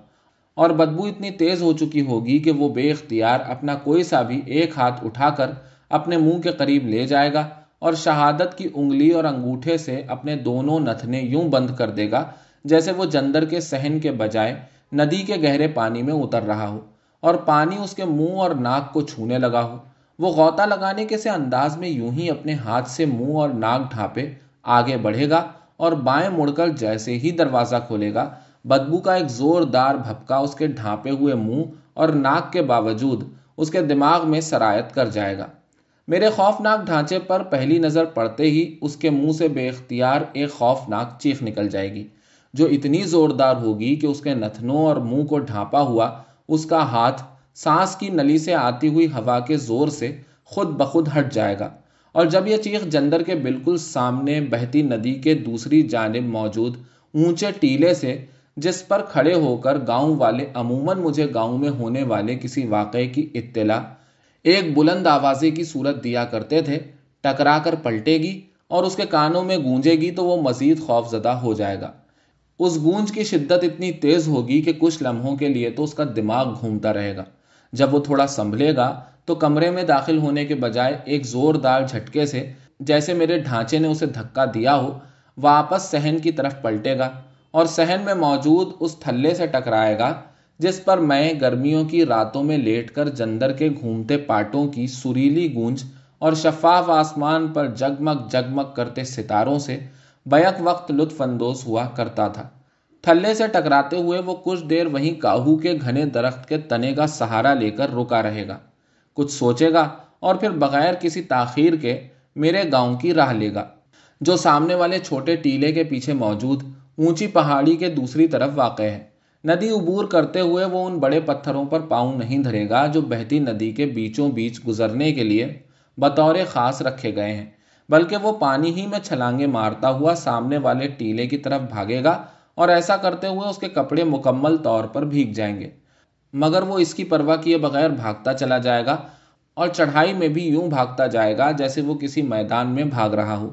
और बदबू इतनी तेज़ हो चुकी होगी कि वो बेख्तियार अपना कोई सा भी एक हाथ उठाकर अपने मुंह के करीब ले जाएगा और शहादत की उंगली और अंगूठे से अपने दोनों नथने यूं बंद कर देगा जैसे वो जंदर के सहन के बजाय नदी के गहरे पानी में उतर रहा हो और पानी उसके मुंह और नाक को छूने लगा हो वो गौता लगाने के से अंदाज में यूं ही अपने हाथ से मुंह और नाक ढांपे आगे बढ़ेगा और बाएं मुड़कर जैसे ही दरवाज़ा खोलेगा बदबू का एक ज़ोरदार भपका उसके ढांपे हुए मुंह और नाक के बावजूद उसके दिमाग में सरायत कर जाएगा मेरे खौफनाक ढांचे पर पहली नज़र पड़ते ही उसके मुंह से बेख्तियार एक खौफनाक चीख निकल जाएगी जो इतनी ज़ोरदार होगी कि उसके नथनों और मुंह को ढांपा हुआ उसका हाथ सांस की नली से आती हुई हवा के जोर से खुद बखुद हट जाएगा और जब यह चीख जंदर के बिल्कुल सामने बहती नदी के दूसरी जानब मौजूद ऊंचे टीले से जिस पर खड़े होकर गांव वाले अमूमन मुझे गांव में होने वाले किसी वाक़े की इत्तला एक बुलंद आवाज़े की सूरत दिया करते थे टकरा कर पलटेगी और उसके कानों में गूंजेगी तो वो मज़ीद खौफजदा हो जाएगा उस गूंज की शिद्दत इतनी तेज होगी कि कुछ लम्हों के लिए तो उसका दिमाग घूमता रहेगा जब वो थोड़ा संभलेगा तो कमरे में दाखिल होने के बजाय एक जोरदार झटके से जैसे मेरे ढांचे ने उसे धक्का दिया हो वापस सहन की तरफ पलटेगा और सहन में मौजूद उस थल्ले से टकराएगा जिस पर मैं गर्मियों की रातों में लेटकर जंदर के घूमते पाटों की सुरीली गूंज और शफाफ आसमान पर जगमग जगमग करते सितारों से बैक वक्त लुत्फानंदोज हुआ करता था थल्ले से टकराते हुए वो कुछ देर वहीं काहू के घने दरख्त के तने का सहारा लेकर रुका रहेगा कुछ सोचेगा और फिर बगैर किसी ताखीर के मेरे गांव की राह लेगा जो सामने वाले छोटे टीले के पीछे मौजूद ऊंची पहाड़ी के दूसरी तरफ वाक़ है नदी उबूर करते हुए वो उन बड़े पत्थरों पर पाँव नहीं धरेगा जो बहती नदी के बीचों बीच गुजरने के लिए बतौर खास रखे गए हैं बल्कि वो पानी ही में छलांगे मारता हुआ सामने वाले टीले की तरफ भागेगा और ऐसा करते हुए उसके कपड़े मुकम्मल तौर पर भीग जाएंगे मगर वो इसकी परवाह किए बगैर भागता चला जाएगा और चढ़ाई में भी यूं भागता जाएगा जैसे वो किसी मैदान में भाग रहा हो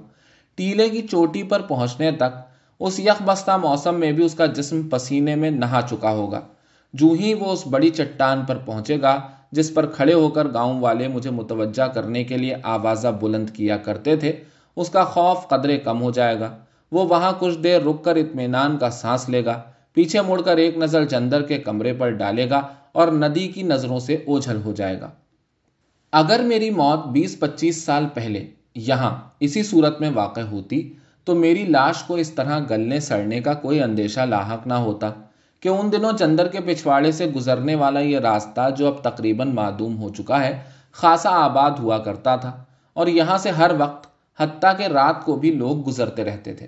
टीले की चोटी पर पहुंचने तक उस यकबस्ता मौसम में भी उसका जिस्म पसीने में नहा चुका होगा जूही वो उस बड़ी चट्टान पर पहुंचेगा जिस पर खड़े होकर गांव वाले मुझे मुतवजा करने के लिए आवाज़ा बुलंद किया करते थे उसका खौफ कदरे कम हो जाएगा वो वहाँ कुछ देर रुक कर इतमान का सांस लेगा पीछे मुड़कर एक नज़र चंदर के कमरे पर डालेगा और नदी की नज़रों से ओझल हो जाएगा अगर मेरी मौत 20-25 साल पहले यहाँ इसी सूरत में वाक़ होती तो मेरी लाश को इस तरह गलने सड़ने का कोई अंदेशा लाक ना होता कि उन दिनों चंदर के पिछवाड़े से गुजरने वाला ये रास्ता जो अब तकरीबन मादूम हो चुका है खासा आबाद हुआ करता था और यहाँ से हर वक्त हती के रात को भी लोग गुजरते रहते थे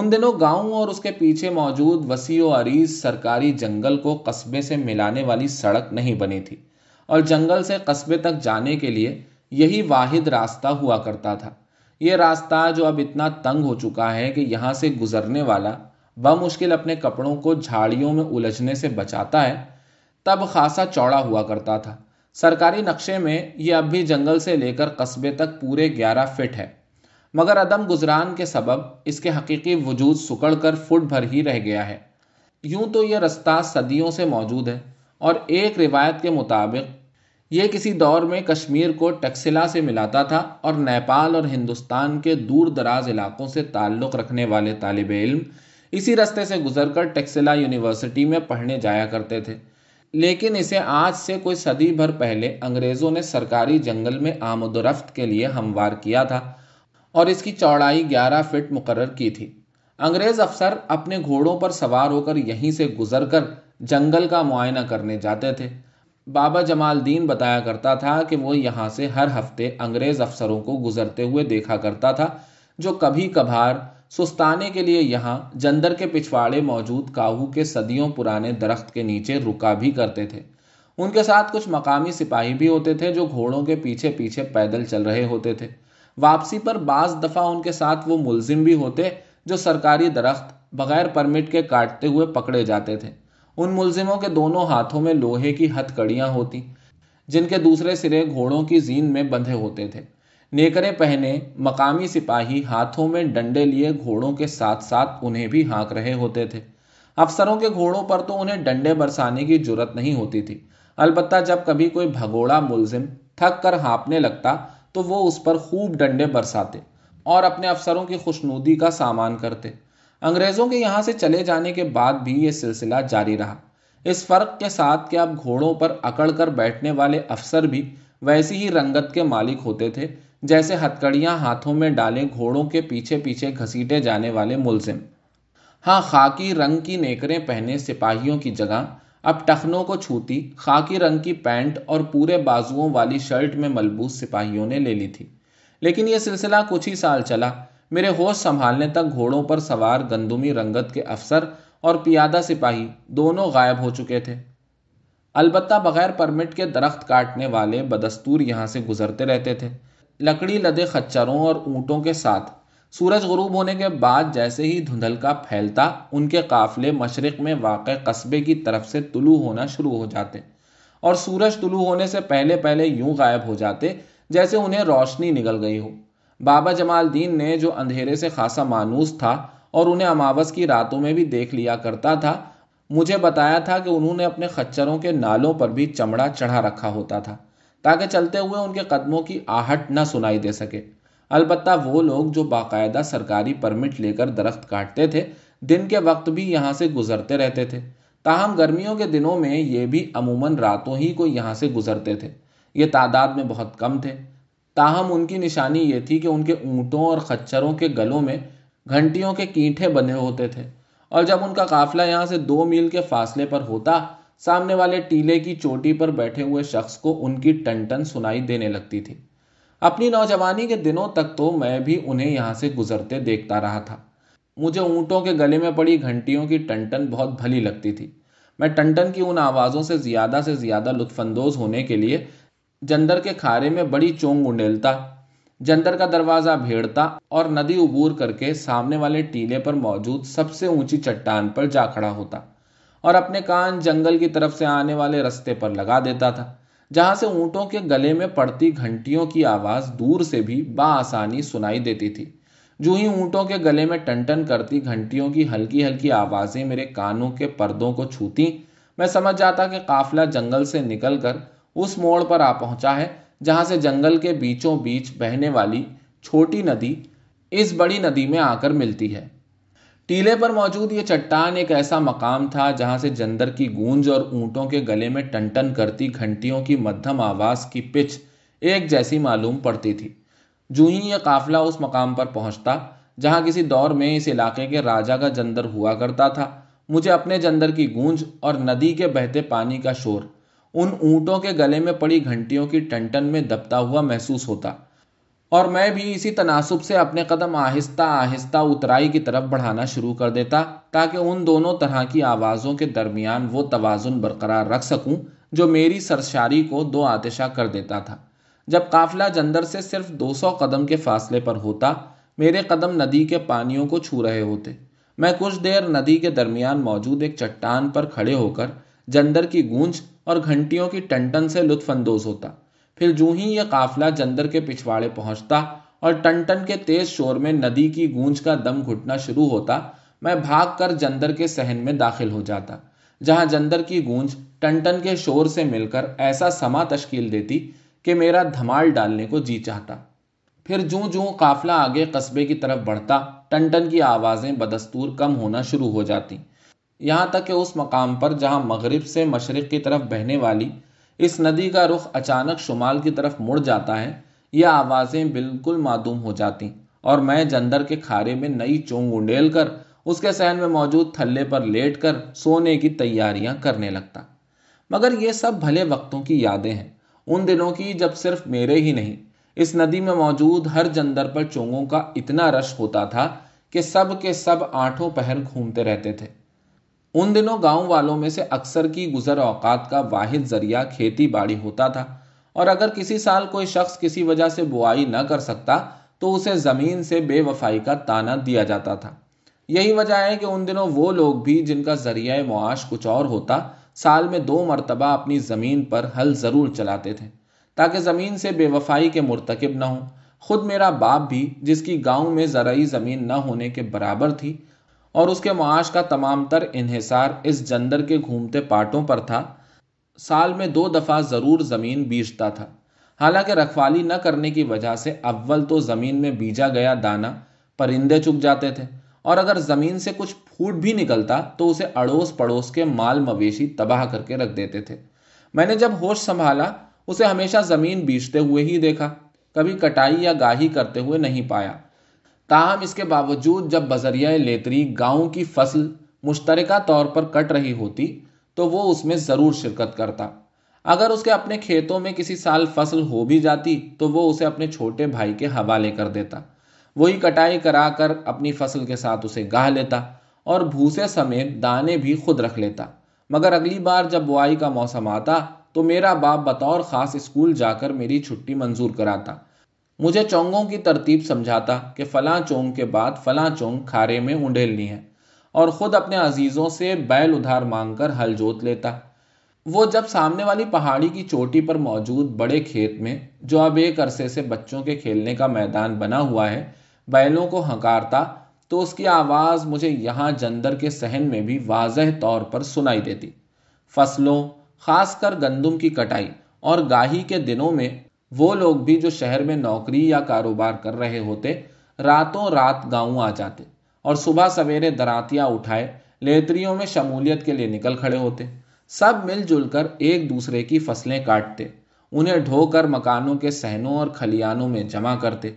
उन दिनों गांव और उसके पीछे मौजूद वसी व अरीज सरकारी जंगल को कस्बे से मिलाने वाली सड़क नहीं बनी थी और जंगल से कस्बे तक जाने के लिए यही वाहिद रास्ता हुआ करता था ये रास्ता जो अब इतना तंग हो चुका है कि यहाँ से गुजरने वाला बमुश्किल अपने कपड़ों को झाड़ियों में उलझने से बचाता है तब खासा चौड़ा हुआ करता था सरकारी नक्शे में यह अब भी जंगल से लेकर कस्बे तक पूरे ग्यारह फिट है मगर अदम गुजरान के सबब इसके हकीकी वजूद सुकड़ कर फुट भर ही रह गया है यूं तो यह रास्ता सदियों से मौजूद है और एक रिवायत के मुताबिक ये किसी दौर में कश्मीर को टक्सिला से मिलाता था और नेपाल और हिंदुस्तान के दूर दराज इलाकों से ताल्लुक़ रखने वाले तालब इल्म इसी रास्ते से गुजरकर टेक्सिला यूनिवर्सिटी में पढ़ने जाया करते थे लेकिन इसे आज से कोई सदी भर पहले अंग्रेज़ों ने सरकारी जंगल में आमदोरफ्त के लिए हमवार किया था और इसकी चौड़ाई 11 फीट मुकर की थी अंग्रेज़ अफसर अपने घोड़ों पर सवार होकर यहीं से गुजर कर जंगल का मुआयना करने जाते थे बाबा जमालदीन बताया करता था कि वो यहाँ से हर हफ्ते अंग्रेज़ अफसरों को गुजरते हुए देखा करता था जो कभी कभार सुस्ताने के लिए यहाँ जंदर के पिछवाड़े मौजूद काहू के सदियों पुराने दरख्त के नीचे रुका भी करते थे उनके साथ कुछ मकामी सिपाही भी होते थे जो घोड़ों के पीछे पीछे पैदल चल रहे होते थे वापसी पर बाज दफ़ा उनके साथ वो मुलजिम भी होते जो सरकारी दरख्त बगैर परमिट के काटते हुए पकड़े जाते थे उन मुलजिमों के दोनों हाथों में लोहे की हथकड़ियाँ होती जिनके दूसरे सिरे घोड़ों की जीन में बंधे होते थे नेकरे पहने मकामी सिपाही हाथों में डंडे लिए घोड़ों के साथ साथ उन्हें भी हाँक रहे होते थे अफसरों के घोड़ों पर तो उन्हें डंडे बरसाने की जरूरत नहीं होती थी अलबत्ता जब कभी कोई भगोड़ा मुलजिम थक कर हाँपने लगता तो वो उस पर खूब डंडे बरसाते और अपने अफसरों की खुशनूदी का सामान करते अंग्रेज़ों के यहाँ से चले जाने के बाद भी ये सिलसिला जारी रहा इस फर्क के साथ कि अब घोड़ों पर अकड़ कर बैठने वाले अफसर भी वैसी ही रंगत के मालिक होते थे जैसे हथकड़ियां हाथों में डाले घोड़ों के पीछे पीछे घसीटे जाने वाले मुलजिम हाँ खाकी रंग की नेकरें पहने सिपाहियों की जगह अब टखनों को छूती खाकी रंग की पैंट और पूरे बाजुओं वाली शर्ट में मलबूस सिपाहियों ने ले ली थी लेकिन यह सिलसिला कुछ ही साल चला मेरे होश संभालने तक घोड़ों पर सवार गंदुमी रंगत के अफसर और पियादा सिपाही दोनों गायब हो चुके थे अलबत्ता बगैर परमिट के दरख्त काटने वाले बदस्तूर यहाँ से गुजरते रहते थे लकड़ी लदे खच्चरों और ऊँटों के साथ सूरज गरूब होने के बाद जैसे ही धुंधलका फैलता उनके काफिले मशरक़ में वाक़ कस्बे की तरफ से तुलू होना शुरू हो जाते और सूरज तुलू होने से पहले पहले यूं गायब हो जाते जैसे उन्हें रोशनी निकल गई हो बाबा जमालदीन ने जो अंधेरे से खासा मानूस था और उन्हें अमावस की रातों में भी देख लिया करता था मुझे बताया था कि उन्होंने अपने खच्चरों के नालों पर भी चमड़ा चढ़ा रखा होता था ताकि चलते हुए उनके कदमों की आहट न सुनाई दे सके अलबत् वो लोग जो बाकायदा सरकारी परमिट लेकर दरख्त काटते थे दिन के वक्त भी यहाँ से गुजरते रहते थे ताहम गर्मियों के दिनों में ये भी अमूमन रातों ही को यहाँ से गुजरते थे ये तादाद में बहुत कम थे ताहम उनकी निशानी ये थी कि उनके ऊँटों और खच्चरों के गलों में घंटियों के कींठे बंधे होते थे और जब उनका काफिला यहाँ से दो मील के फासले पर होता सामने वाले टीले की चोटी पर बैठे हुए शख्स को उनकी टनटन सुनाई देने लगती थी अपनी नौजवानी के दिनों तक तो मैं भी उन्हें यहाँ से गुजरते देखता रहा था मुझे ऊँटों के गले में पड़ी घंटियों की टनटन बहुत भली लगती थी मैं टनटन की उन आवाज़ों से ज़्यादा से ज़्यादा लुत्फानंदोज होने के लिए जंदर के खारे में बड़ी चोंग उंडेलता जंदर का दरवाज़ा भेड़ता और नदी उबूर करके सामने वाले टीले पर मौजूद सबसे ऊंची चट्टान पर जा खड़ा होता और अपने कान जंगल की तरफ से आने वाले रस्ते पर लगा देता था जहां से ऊंटों के गले में पड़ती घंटियों की आवाज़ दूर से भी बासानी सुनाई देती थी जू ही ऊंटों के गले में टन टन करती घंटियों की हल्की हल्की आवाज़ें मेरे कानों के पर्दों को छूती मैं समझ जाता कि काफिला जंगल से निकलकर उस मोड़ पर आ पहुंचा है जहां से जंगल के बीचों बीच बहने वाली छोटी नदी इस बड़ी नदी में आकर मिलती है टीले पर मौजूद ये चट्टान एक ऐसा मकाम था जहां से जंदर की गूंज और ऊंटों के गले में टनटन करती घंटियों की मध्यम आवाज की पिच एक जैसी मालूम पड़ती थी जू ही यह काफिला उस मकाम पर पहुंचता जहां किसी दौर में इस इलाके के राजा का जंदर हुआ करता था मुझे अपने जंदर की गूंज और नदी के बहते पानी का शोर उन ऊंटों के गले में पड़ी घंटियों की टनटन में दबता हुआ महसूस होता और मैं भी इसी तनासब से अपने कदम आहिस्ता आहिस्ता उतराई की तरफ बढ़ाना शुरू कर देता ताकि उन दोनों तरह की आवाज़ों के दरमियान वो तोज़ुन बरकरार रख सकूं जो मेरी सरशारी को दो आतिशा कर देता था जब काफिला जंदर से सिर्फ 200 कदम के फासले पर होता मेरे कदम नदी के पानियों को छू रहे होते मैं कुछ देर नदी के दरमियान मौजूद एक चट्टान पर खड़े होकर जंदर की गूंज और घंटियों की टनटन से लुत्फानंदोज होता फिर जू ही यह काफिला जंदर के पिछवाड़े पहुंचता और टन टन के तेज शोर में नदी की गूंज का दम घुटना शुरू होता मैं भाग कर जंदर के सहन में दाखिल हो जाता जहां जंदर की गूंज टन टन के शोर से मिलकर ऐसा समा तश्कील देती कि मेरा धमाल डालने को जी चाहता फिर जूं जूं काफिला आगे कस्बे की तरफ बढ़ता टन टन की आवाज़ें बदस्तूर कम होना शुरू हो जाती यहाँ तक कि उस मकाम पर जहाँ मगरिब से मशरक़ की तरफ बहने वाली इस नदी का रुख अचानक शुमाल की तरफ मुड़ जाता है यह आवाज़ें बिल्कुल मादूम हो जाती और मैं जंदर के खारे में नई चोंग उंडेल कर उसके सहन में मौजूद थल्ले पर लेट कर सोने की तैयारियां करने लगता मगर यह सब भले वक्तों की यादें हैं उन दिनों की जब सिर्फ मेरे ही नहीं इस नदी में मौजूद हर जंदर पर चोंगों का इतना रश होता था कि सब के सब आठों पहर घूमते रहते थे उन दिनों गांव वालों में से अक्सर की गुजर औकात का वाहिद जरिया खेती बाड़ी होता था और अगर किसी साल कोई शख्स किसी वजह से बुआई न कर सकता तो उसे ज़मीन से बेवफाई का ताना दिया जाता था यही वजह है कि उन दिनों वो लोग भी जिनका जरिया मुआश कुछ और होता साल में दो मरतबा अपनी ज़मीन पर हल ज़रूर चलाते थे ताकि ज़मीन से बेवफाई के मरतकब न हो खुद मेरा बाप भी जिसकी गांव में ज़रूरी ज़मीन न होने के बराबर थी और उसके मुआश का तमाम तर इन्हिसार इस जंदर के घूमते पाटों पर था साल में दो दफ़ा ज़रूर ज़मीन बीजता था हालांकि रखवाली न करने की वजह से अव्वल तो ज़मीन में बीजा गया दाना परिंदे चुग जाते थे और अगर ज़मीन से कुछ फूट भी निकलता तो उसे अड़ोस पड़ोस के माल मवेशी तबाह करके रख देते थे मैंने जब होश संभाला उसे हमेशा ज़मीन बीजते हुए ही देखा कभी कटाई या गाही करते हुए नहीं पाया ताहम इसके बावजूद जब बजरिया लेतरी गाँव की फसल मुश्तरक तौर पर कट रही होती तो वो उसमें ज़रूर शिरकत करता अगर उसके अपने खेतों में किसी साल फसल हो भी जाती तो वो उसे अपने छोटे भाई के हवाले कर देता वही कटाई करा कर अपनी फसल के साथ उसे गाह लेता और भूसे समेत दाने भी खुद रख लेता मगर अगली बार जब बुआई का मौसम आता तो मेरा बाप बतौर ख़ास स्कूल जाकर मेरी छुट्टी मंजूर कराता मुझे चोंगों की तरतीब समझाता कि फ़लाँ चोंग के बाद फ़लाँ चोंग खारे में उंडेलनी है और ख़ुद अपने अजीज़ों से बैल उधार मांग कर हल जोत लेता वो जब सामने वाली पहाड़ी की चोटी पर मौजूद बड़े खेत में जो अब एक अरसे से बच्चों के खेलने का मैदान बना हुआ है बैलों को हंकारता तो उसकी आवाज़ मुझे यहाँ जंदर के सहन में भी वाजह तौर पर सुनाई देती फसलों खासकर गंदम की कटाई और गाही के दिनों में वो लोग भी जो शहर में नौकरी या कारोबार कर रहे होते रातों रात गांव आ जाते और सुबह सवेरे दरातियाँ उठाए लेतरियों में शमूलियत के लिए निकल खड़े होते सब मिलजुल कर एक दूसरे की फसलें काटते उन्हें ढोकर मकानों के सहनों और खलियानों में जमा करते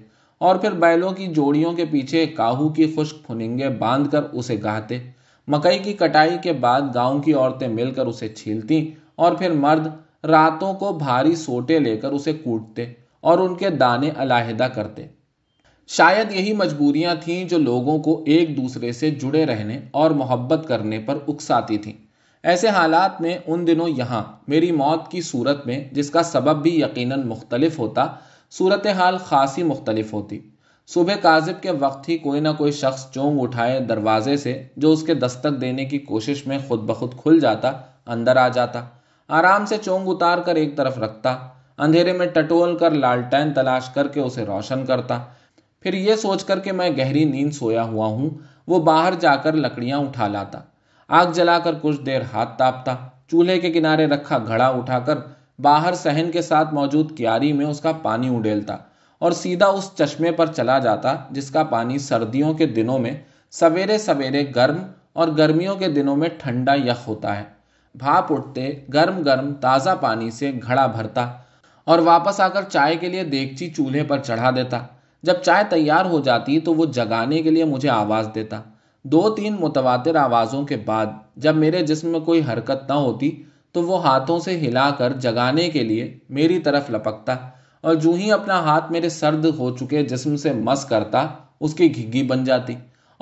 और फिर बैलों की जोड़ियों के पीछे काहू की खुश्क फुनिंगे बांध कर उसे गाते मकई की कटाई के बाद गांव की औरतें मिलकर उसे छीलती और फिर मर्द रातों को भारी सोटे लेकर उसे कूटते और उनके दाने अलाहिदा करते शायद यही मजबूरियां थीं जो लोगों को एक दूसरे से जुड़े रहने और मोहब्बत करने पर उकसाती थीं ऐसे हालात में उन दिनों यहाँ मेरी मौत की सूरत में जिसका सबब भी यकीनन मुख्तलिफ होता सूरत हाल खासी मुख्तलिफ होती सुबह काजिब के वक्त ही कोई ना कोई शख्स चोंग उठाए दरवाजे से जो उसके दस्तक देने की कोशिश में खुद बखुद खुल जाता अंदर आ जाता आराम से चोंग उतार कर एक तरफ रखता अंधेरे में टटोल कर लालटेन तलाश करके उसे रोशन करता फिर ये सोच कर मैं गहरी नींद सोया हुआ हूँ वो बाहर जाकर लकड़ियाँ उठा लाता आग जलाकर कुछ देर हाथ तापता चूल्हे के किनारे रखा घड़ा उठाकर बाहर सहन के साथ मौजूद क्यारी में उसका पानी उडेलता और सीधा उस चश्मे पर चला जाता जिसका पानी सर्दियों के दिनों में सवेरे सवेरे गर्म और गर्मियों के दिनों में ठंडा यख होता है भाप उठते गर्म गर्म ताज़ा पानी से घड़ा भरता और वापस आकर चाय के लिए देगची चूल्हे पर चढ़ा देता जब चाय तैयार हो जाती तो वो जगाने के लिए मुझे आवाज़ देता दो तीन मुतवा आवाज़ों के बाद जब मेरे जिसम में कोई हरकत ना होती तो वो हाथों से हिलाकर जगाने के लिए मेरी तरफ लपकता और जूँ ही अपना हाथ मेरे सर्द हो चुके जिस्म से मस करता उसकी घिग्गी बन जाती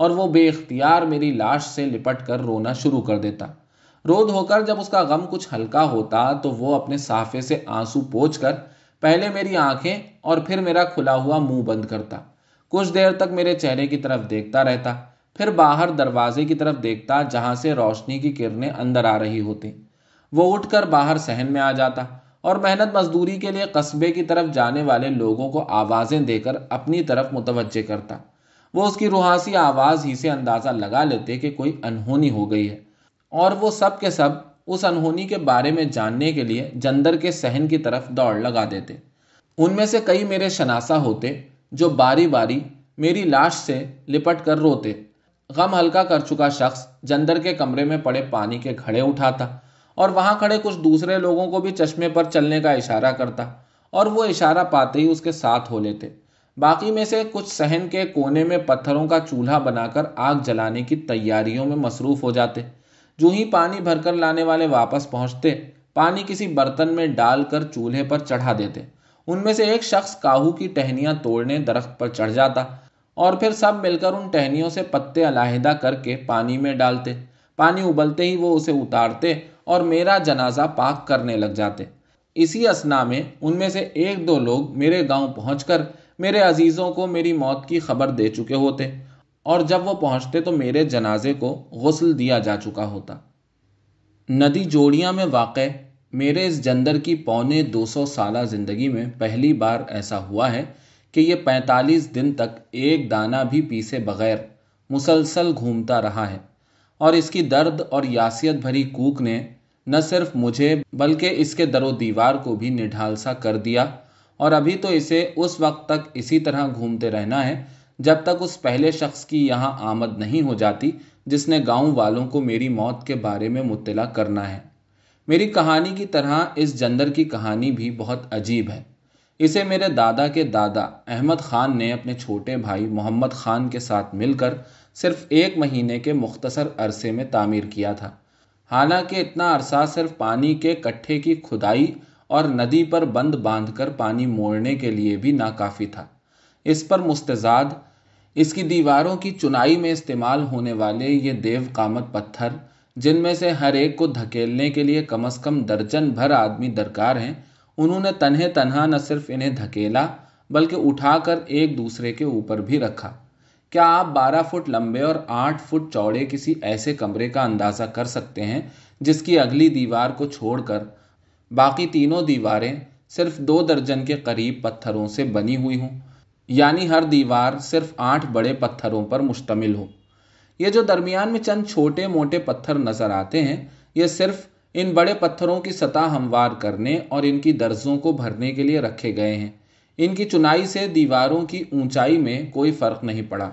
और वो बेख्तियार मेरी लाश से लिपट कर रोना शुरू कर देता रोध होकर जब उसका गम कुछ हल्का होता तो वो अपने साफे से आंसू पोच कर पहले मेरी आंखें और फिर मेरा खुला हुआ मुंह बंद करता कुछ देर तक मेरे चेहरे की तरफ देखता रहता फिर बाहर दरवाजे की तरफ देखता जहां से रोशनी की किरणें अंदर आ रही होती वो उठकर बाहर सहन में आ जाता और मेहनत मजदूरी के लिए कस्बे की तरफ जाने वाले लोगों को आवाज़ें देकर अपनी तरफ मुतवजे करता वो उसकी रूहासी आवाज़ ही से अंदाज़ा लगा लेते कि कोई अनहोनी हो गई है और वो सब के सब उस अनहोनी के बारे में जानने के लिए जंदर के सहन की तरफ दौड़ लगा देते उनमें से कई मेरे शनासा होते जो बारी बारी मेरी लाश से लिपट कर रोते गम हल्का कर चुका शख्स जंदर के कमरे में पड़े पानी के घड़े उठाता और वहाँ खड़े कुछ दूसरे लोगों को भी चश्मे पर चलने का इशारा करता और वो इशारा पाते ही उसके साथ हो लेते बाकी में से कुछ सहन के कोने में पत्थरों का चूल्हा बनाकर आग जलाने की तैयारियों में मसरूफ हो जाते जो ही पानी भरकर लाने वाले वापस पहुंचते पानी किसी बर्तन में डालकर चूल्हे पर चढ़ा देते उनमें से एक शख्स काहू की टहनियां तोड़ने दरख्त पर चढ़ जाता और फिर सब मिलकर उन टहनियों से पत्ते अलाहिदा करके पानी में डालते पानी उबलते ही वो उसे उतारते और मेरा जनाजा पाक करने लग जाते इसी असना में उनमें से एक दो लोग मेरे गांव पहुंचकर मेरे अजीज़ों को मेरी मौत की खबर दे चुके होते और जब वो पहुंचते तो मेरे जनाजे को गसल दिया जा चुका होता नदी जोड़िया में वाक़ मेरे इस जंदर की पौने 200 साल ज़िंदगी में पहली बार ऐसा हुआ है कि ये 45 दिन तक एक दाना भी पीसे बगैर मुसलसल घूमता रहा है और इसकी दर्द और यासियत भरी कूक ने न सिर्फ मुझे बल्कि इसके दरो दीवार को भी निढालसा कर दिया और अभी तो इसे उस वक्त तक इसी तरह घूमते रहना है जब तक उस पहले शख्स की यहाँ आमद नहीं हो जाती जिसने गांव वालों को मेरी मौत के बारे में मुतला करना है मेरी कहानी की तरह इस जंदर की कहानी भी बहुत अजीब है इसे मेरे दादा के दादा अहमद खान ने अपने छोटे भाई मोहम्मद खान के साथ मिलकर सिर्फ एक महीने के मुख्तसर अरसे में तामीर किया था हालांकि इतना अरसा सिर्फ पानी के कट्ठे की खुदाई और नदी पर बंद बांधकर पानी मोड़ने के लिए भी नाकाफ़ी था इस पर मुस्तजाद इसकी दीवारों की चुनाई में इस्तेमाल होने वाले ये देव कामत पत्थर जिनमें से हर एक को धकेलने के लिए कम अज कम दर्जन भर आदमी दरकार हैं उन्होंने तन्हे तन्हा न सिर्फ इन्हें धकेला बल्कि उठाकर एक दूसरे के ऊपर भी रखा क्या आप 12 फुट लंबे और 8 फुट चौड़े किसी ऐसे कमरे का अंदाज़ा कर सकते हैं जिसकी अगली दीवार को छोड़कर बाकी तीनों दीवारें सिर्फ दो दर्जन के करीब पत्थरों से बनी हुई हों यानी हर दीवार सिर्फ आठ बड़े पत्थरों पर मुश्तमिल हो ये जो दरमियान में चंद छोटे मोटे पत्थर नज़र आते हैं ये सिर्फ इन बड़े पत्थरों की सतह हमवार करने और इनकी दर्जों को भरने के लिए रखे गए हैं इनकी चुनाई से दीवारों की ऊंचाई में कोई फ़र्क नहीं पड़ा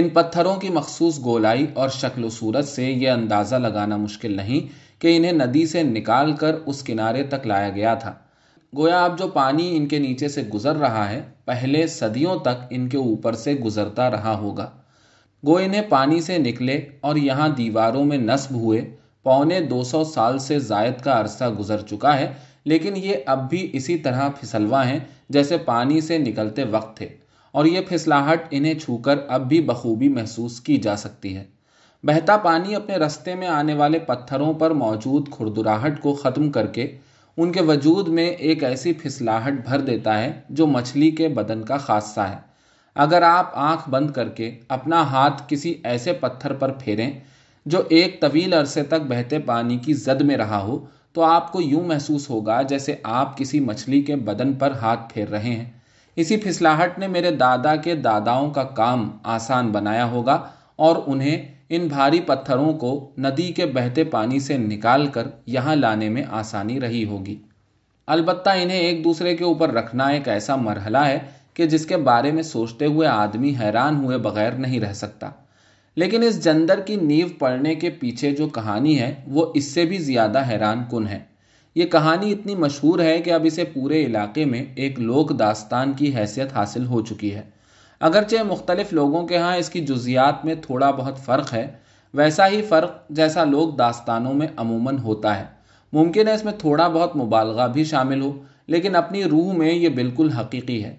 इन पत्थरों की मखसूस गोलाई और शक्ल सूरत से यह अंदाज़ा लगाना मुश्किल नहीं कि इन्हें नदी से निकाल कर उस किनारे तक लाया गया था गोया अब जो पानी इनके नीचे से गुजर रहा है पहले सदियों तक इनके ऊपर से गुजरता रहा होगा गो इन्हें पानी से निकले और यहाँ दीवारों में नस्ब हुए पौने 200 साल से जायद का अरसा गुजर चुका है लेकिन ये अब भी इसी तरह फिसलवा हैं जैसे पानी से निकलते वक्त थे और ये फिसलाहट इन्हें छूकर अब भी बखूबी महसूस की जा सकती है बहता पानी अपने रास्ते में आने वाले पत्थरों पर मौजूद खुरदुराहट को ख़त्म करके उनके वजूद में एक ऐसी फिसलाहट भर देता है जो मछली के बदन का खासा है अगर आप आंख बंद करके अपना हाथ किसी ऐसे पत्थर पर फेरें जो एक तवील अरसे तक बहते पानी की जद में रहा हो तो आपको यूं महसूस होगा जैसे आप किसी मछली के बदन पर हाथ फेर रहे हैं इसी फिसलाहट ने मेरे दादा के दादाओं का काम आसान बनाया होगा और उन्हें इन भारी पत्थरों को नदी के बहते पानी से निकाल कर यहाँ लाने में आसानी रही होगी अलबत्ता इन्हें एक दूसरे के ऊपर रखना एक ऐसा मरहला है कि जिसके बारे में सोचते हुए आदमी हैरान हुए बगैर नहीं रह सकता लेकिन इस जंदर की नींव पड़ने के पीछे जो कहानी है वो इससे भी ज़्यादा हैरान कन है ये कहानी इतनी मशहूर है कि अब इसे पूरे इलाके में एक लोक दास्तान की हैसियत हासिल हो चुकी है अगरचे मुख्तलिफ लोगों के यहाँ इसकी जुजियात में थोड़ा बहुत फ़र्क है वैसा ही फ़र्क जैसा लोग दास्तानों में अमूमन होता है मुमकिन है इसमें थोड़ा बहुत मुबालगा भी शामिल हो लेकिन अपनी रूह में ये बिल्कुल हकीकी है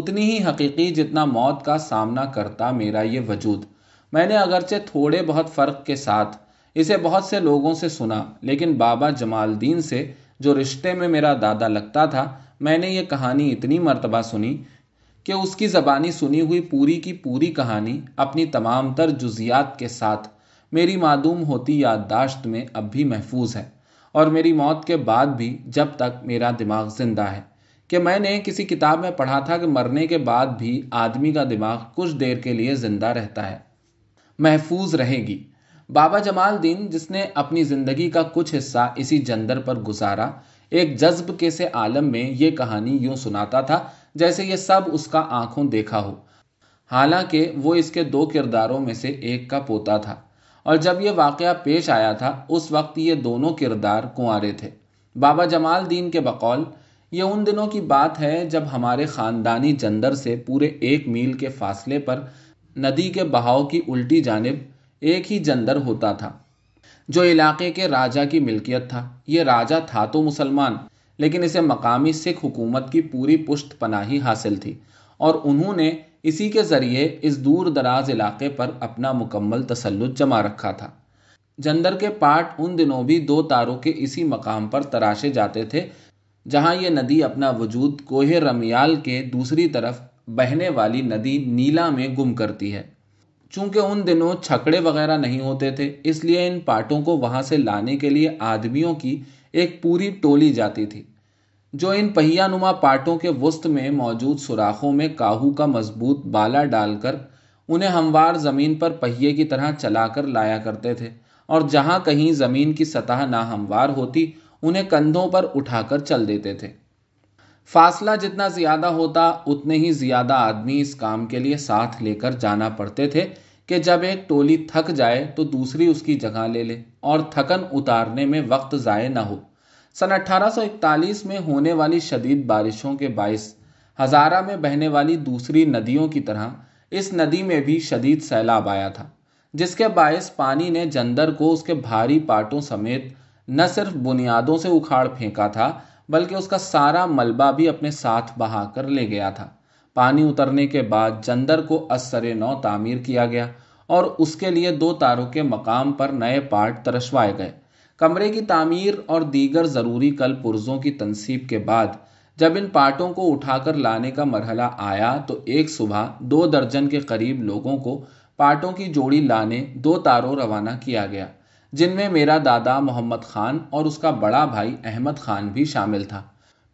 उतनी ही हकीकी जितना मौत का सामना करता मेरा ये वजूद मैंने अगरचे थोड़े बहुत फ़र्क के साथ इसे बहुत से लोगों से सुना लेकिन बाबा जमालदीन से जो रिश्ते में मेरा दादा लगता था मैंने ये कहानी इतनी मरतबा सुनी कि उसकी ज़बानी सुनी हुई पूरी की पूरी कहानी अपनी तमाम तर जुजियात के साथ मेरी मदूम होती याददाश्त में अब भी महफूज है और मेरी मौत के बाद भी जब तक मेरा दिमाग जिंदा है कि मैंने किसी किताब में पढ़ा था कि मरने के बाद भी आदमी का दिमाग कुछ देर के लिए ज़िंदा रहता है महफूज रहेगी बाबा जमाल दीन जिसने अपनी ज़िंदगी का कुछ हिस्सा इसी जंदर पर गुजारा एक जज्ब के से आलम में ये कहानी यूँ सुनाता था जैसे ये सब उसका आंखों देखा हो हालांकि वो इसके दो किरदारों में से एक का पोता था और जब ये वाक़ पेश आया था उस वक्त ये दोनों किरदार कुंवरे थे बाबा जमाल दीन के बकौल ये उन दिनों की बात है जब हमारे ख़ानदानी जंदर से पूरे एक मील के फासले पर नदी के बहाव की उल्टी जानब एक ही जंदर होता था जो इलाके के राजा की मिल्कियत था ये राजा था तो मुसलमान लेकिन इसे मकामी सिख हुकूमत की पूरी पुष्ट पनाही हासिल थी और उन्होंने इसी के ज़रिए इस दूर दराज इलाके पर अपना मुकम्मल तसलुत जमा रखा था जंदर के पाट उन दिनों भी दो तारों के इसी मकाम पर तराशे जाते थे जहां ये नदी अपना वजूद कोहे रमियाल के दूसरी तरफ बहने वाली नदी नीला में गुम करती है चूंकि उन दिनों छकड़े वगैरह नहीं होते थे इसलिए इन पाटों को वहाँ से लाने के लिए आदमियों की एक पूरी टोली जाती थी जो इन पहियानुमा पार्टों के वस्त में मौजूद सुराखों में काहू का मजबूत बाला डालकर उन्हें हमवार ज़मीन पर पहिए की तरह चलाकर लाया करते थे और जहां कहीं ज़मीन की सतह ना हमवार होती उन्हें कंधों पर उठाकर चल देते थे फासला जितना ज़्यादा होता उतने ही ज़्यादा आदमी इस काम के लिए साथ लेकर जाना पड़ते थे कि जब एक टोली थक जाए तो दूसरी उसकी जगह ले ले और थकन उतारने में वक्त ज़ाय न हो सन 1841 में होने वाली शदीद बारिशों के बायस हजारा में बहने वाली दूसरी नदियों की तरह इस नदी में भी शदीद सैलाब आया था जिसके बायस पानी ने जंदर को उसके भारी पाटों समेत न सिर्फ बुनियादों से उखाड़ फेंका था बल्कि उसका सारा मलबा भी अपने साथ बहा कर ले गया था पानी उतरने के बाद जंदर को असर नौ तामीर किया गया और उसके लिए दो तारों के मकाम पर नए पार्ट तरशवाए गए कमरे की तामीर और दीगर ज़रूरी कल पुर्जों की तनसीब के बाद जब इन पार्टों को उठाकर लाने का मरहला आया तो एक सुबह दो दर्जन के करीब लोगों को पार्टों की जोड़ी लाने दो तारों रवाना किया गया जिनमें मेरा दादा मोहम्मद खान और उसका बड़ा भाई अहमद खान भी शामिल था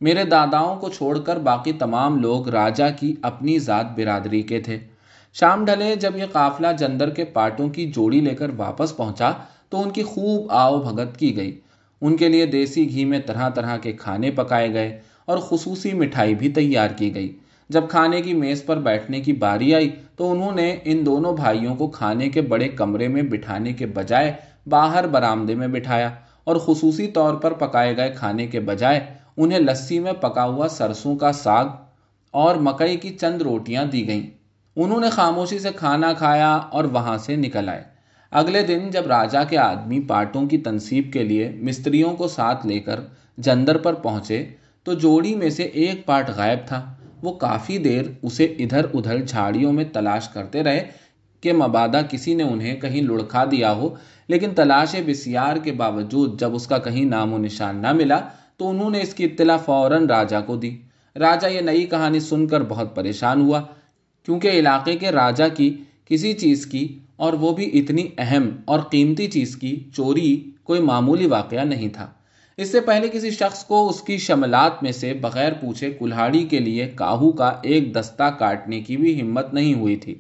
मेरे दादाओं को छोड़कर बाकी तमाम लोग राजा की अपनी ज़ात बिरादरी के थे शाम ढले जब यह काफिला जंदर के पाटों की जोड़ी लेकर वापस पहुंचा तो उनकी खूब आव भगत की गई उनके लिए देसी घी में तरह तरह के खाने पकाए गए और खसूसी मिठाई भी तैयार की गई जब खाने की मेज़ पर बैठने की बारी आई तो उन्होंने इन दोनों भाइयों को खाने के बड़े कमरे में बिठाने के बजाय बाहर बरामदे में बिठाया और खसूसी तौर पर पकाए गए खाने के बजाय उन्हें लस्सी में पका हुआ सरसों का साग और मकई की चंद रोटियां दी गईं उन्होंने खामोशी से खाना खाया और वहां से निकल आए अगले दिन जब राजा के आदमी पाटों की तनसीब के लिए मिस्त्रियों को साथ लेकर जंदर पर पहुंचे तो जोड़ी में से एक पाट गायब था वो काफ़ी देर उसे इधर उधर झाड़ियों में तलाश करते रहे कि मबादा किसी ने उन्हें कहीं लुढ़का दिया हो लेकिन तलाश बसियार के बावजूद जब उसका कहीं नामो निशान ना मिला तो उन्होंने इसकी इत्तला फौरन राजा को दी राजा ये नई कहानी सुनकर बहुत परेशान हुआ क्योंकि इलाके के राजा की किसी चीज़ की और वो भी इतनी अहम और कीमती चीज़ की चोरी कोई मामूली वाक़ नहीं था इससे पहले किसी शख्स को उसकी शमलात में से बगैर पूछे कुल्हाड़ी के लिए काहू का एक दस्ता काटने की भी हिम्मत नहीं हुई थी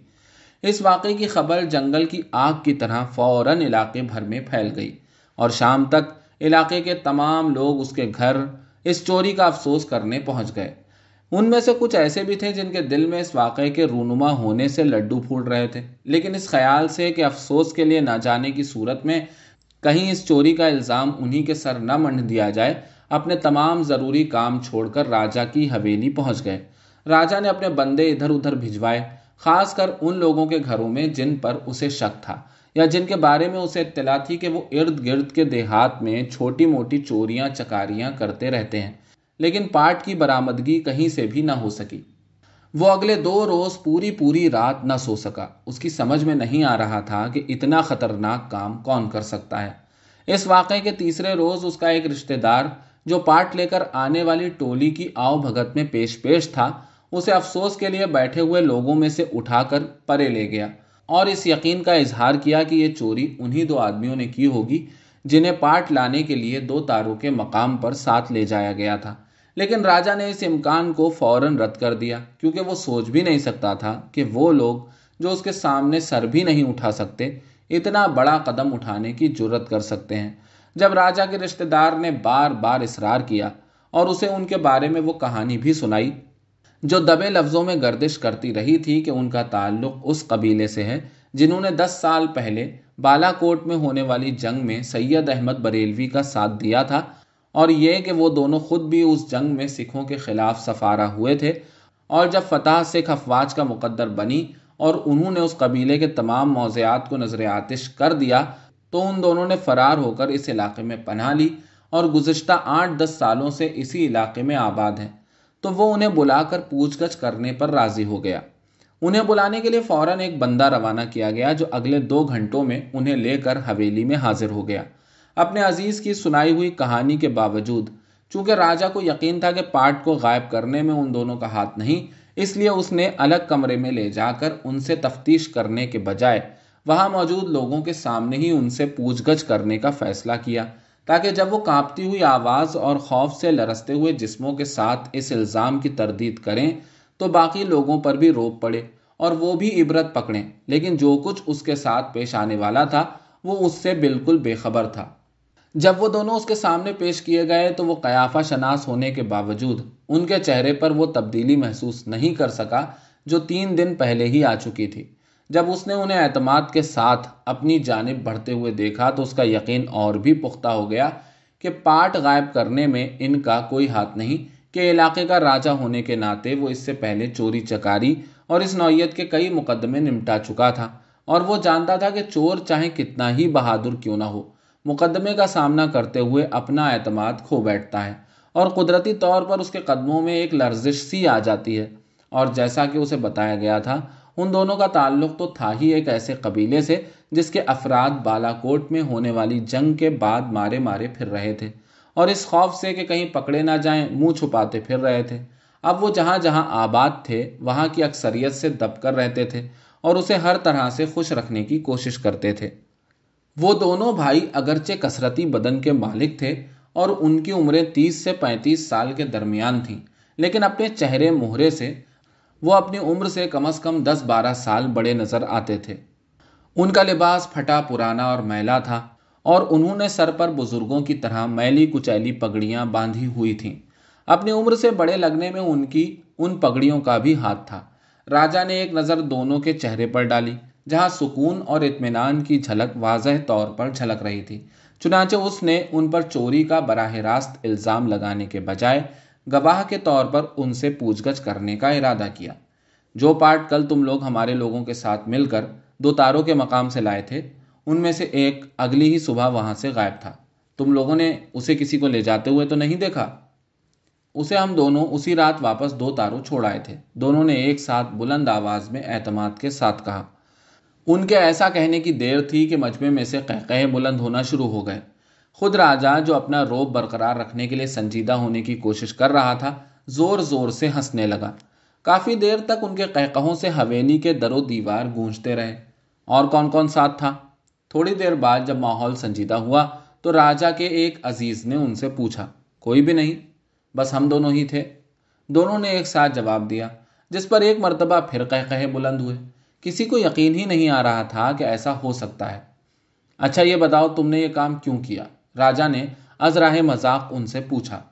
इस वाक़े की खबर जंगल की आग की तरह फौरन इलाके भर में फैल गई और शाम तक इलाके के तमाम लोग उसके घर इस चोरी का अफसोस करने पहुंच गए उनमें से कुछ ऐसे भी थे जिनके दिल में इस वाक़े के रूनुमा होने से लड्डू फूट रहे थे लेकिन इस ख्याल से कि अफसोस के लिए ना जाने की सूरत में कहीं इस चोरी का इल्ज़ाम उन्हीं के सर न मंड दिया जाए अपने तमाम ज़रूरी काम छोड़कर राजा की हवेली पहुंच गए राजा ने अपने बंदे इधर उधर भिजवाए खासकर उन लोगों के घरों में जिन पर उसे शक था या जिनके बारे में उसे इत्तला थी कि वो इर्द गिर्द के देहात में छोटी मोटी चोरियां चकारियां करते रहते हैं लेकिन पार्ट की बरामदगी कहीं से भी ना हो सकी वो अगले दो रोज पूरी पूरी रात ना सो सका उसकी समझ में नहीं आ रहा था कि इतना खतरनाक काम कौन कर सकता है इस वाक़े के तीसरे रोज उसका एक रिश्तेदार जो पार्ट लेकर आने वाली टोली की आव भगत में पेश पेश था उसे अफसोस के लिए बैठे हुए लोगों में से उठाकर परे ले गया और इस यकीन का इजहार किया कि ये चोरी उन्हीं दो आदमियों ने की होगी जिन्हें पाट लाने के लिए दो तारों के मकाम पर साथ ले जाया गया था लेकिन राजा ने इस इम्कान को फौरन रद्द कर दिया क्योंकि वो सोच भी नहीं सकता था कि वो लोग जो उसके सामने सर भी नहीं उठा सकते इतना बड़ा कदम उठाने की जरूरत कर सकते हैं जब राजा के रिश्तेदार ने बार बार इसरार किया और उसे उनके बारे में वो कहानी भी सुनाई जो दबे लफ्ज़ों में गर्दिश करती रही थी कि उनका ताल्लुक उस कबीले से है जिन्होंने दस साल पहले बालाकोट में होने वाली जंग में सैयद अहमद बरेलवी का साथ दिया था और ये कि वो दोनों खुद भी उस जंग में सिखों के खिलाफ सफारा हुए थे और जब फतह सिख अफवाज का मुकद्दर बनी और उन्होंने उस कबीले के तमाम मौज़ात को नजर आतिश कर दिया तो उन दोनों ने फरार होकर इस इलाके में पनाह ली और गुज्त आठ दस सालों से इसी इलाके में आबाद हैं तो वो उन्हें बुलाकर पूछगछ करने पर राजी हो गया उन्हें बुलाने के लिए फौरन एक बंदा रवाना किया गया जो अगले दो घंटों में उन्हें लेकर हवेली में हाजिर हो गया अपने अजीज की सुनाई हुई कहानी के बावजूद चूंकि राजा को यकीन था कि पाठ को गायब करने में उन दोनों का हाथ नहीं इसलिए उसने अलग कमरे में ले जाकर उनसे तफ्तीश करने के बजाय वहां मौजूद लोगों के सामने ही उनसे पूछगछ करने का फैसला किया ताकि जब वो कांपती हुई आवाज़ और खौफ से लरसते हुए जिस्मों के साथ इस इल्ज़ाम की तरदीद करें तो बाकी लोगों पर भी रोप पड़े और वो भी इबरत पकड़ें लेकिन जो कुछ उसके साथ पेश आने वाला था वो उससे बिल्कुल बेखबर था जब वो दोनों उसके सामने पेश किए गए तो वो कयाफा शनास होने के बावजूद उनके चेहरे पर वो तब्दीली महसूस नहीं कर सका जो तीन दिन पहले ही आ चुकी थी जब उसने उन्हें अतमाद के साथ अपनी जानब बढ़ते हुए देखा तो उसका यकीन और भी पुख्ता हो गया कि पाट गायब करने में इनका कोई हाथ नहीं कि इलाके का राजा होने के नाते वो इससे पहले चोरी चकारी और इस नौीयत के कई मुकदमे निपटा चुका था और वो जानता था कि चोर चाहे कितना ही बहादुर क्यों ना हो मुकदमे का सामना करते हुए अपना अतमाद खो बैठता है और कुदरती तौर पर उसके कदमों में एक लर्जिश सी आ जाती है और जैसा कि उसे बताया गया था उन दोनों का ताल्लुक तो था ही एक ऐसे कबीले से जिसके अफराद बालाकोट में होने वाली जंग के बाद मारे मारे फिर रहे थे और इस खौफ से कि कहीं पकड़े ना जाएं मुंह छुपाते फिर रहे थे अब वो जहाँ जहाँ आबाद थे वहाँ की अक्सरियत से दबकर रहते थे और उसे हर तरह से खुश रखने की कोशिश करते थे वो दोनों भाई अगरचे कसरती बदन के मालिक थे और उनकी उम्रें 30 से 35 साल के दरमियान थीं लेकिन अपने चेहरे मोहरे से वो अपनी उम्र से कम अज कम दस बारह साल बड़े नजर आते थे उनका लिबास फटा पुराना और मैला था और उन्होंने सर पर बुजुर्गों की तरह मैली कुचैली पगड़ियां बांधी हुई थीं अपनी उम्र से बड़े लगने में उनकी उन पगड़ियों का भी हाथ था राजा ने एक नज़र दोनों के चेहरे पर डाली जहां सुकून और इतमान की झलक वाजह तौर पर झलक रही थी चुनाचे उसने उन पर चोरी का बराह रास्त इल्ज़ाम लगाने के बजाय गवाह के तौर पर उनसे पूछगछ करने का इरादा किया जो पार्ट कल तुम लोग हमारे लोगों के साथ मिलकर दो तारों के मकाम से लाए थे उनमें से एक अगली ही सुबह वहां से गायब था तुम लोगों ने उसे किसी को ले जाते हुए तो नहीं देखा उसे हम दोनों उसी रात वापस दो तारों छोड़ आए थे दोनों ने एक साथ बुलंद आवाज में एतमाद के साथ कहा उनके ऐसा कहने की देर थी कि मजमे में से कह कहे बुलंद होना शुरू हो गए खुद राजा जो अपना रोब बरकरार रखने के लिए संजीदा होने की कोशिश कर रहा था जोर जोर से हंसने लगा काफ़ी देर तक उनके कहकहों से हवेली के दरो दीवार गूंजते रहे और कौन कौन साथ था थोड़ी देर बाद जब माहौल संजीदा हुआ तो राजा के एक अजीज़ ने उनसे पूछा कोई भी नहीं बस हम दोनों ही थे दोनों ने एक साथ जवाब दिया जिस पर एक मरतबा फिर कह कहे बुलंद हुए किसी को यकीन ही नहीं आ रहा था कि ऐसा हो सकता है अच्छा ये बताओ तुमने ये काम क्यों किया राजा ने अजराहे मजाक उनसे पूछा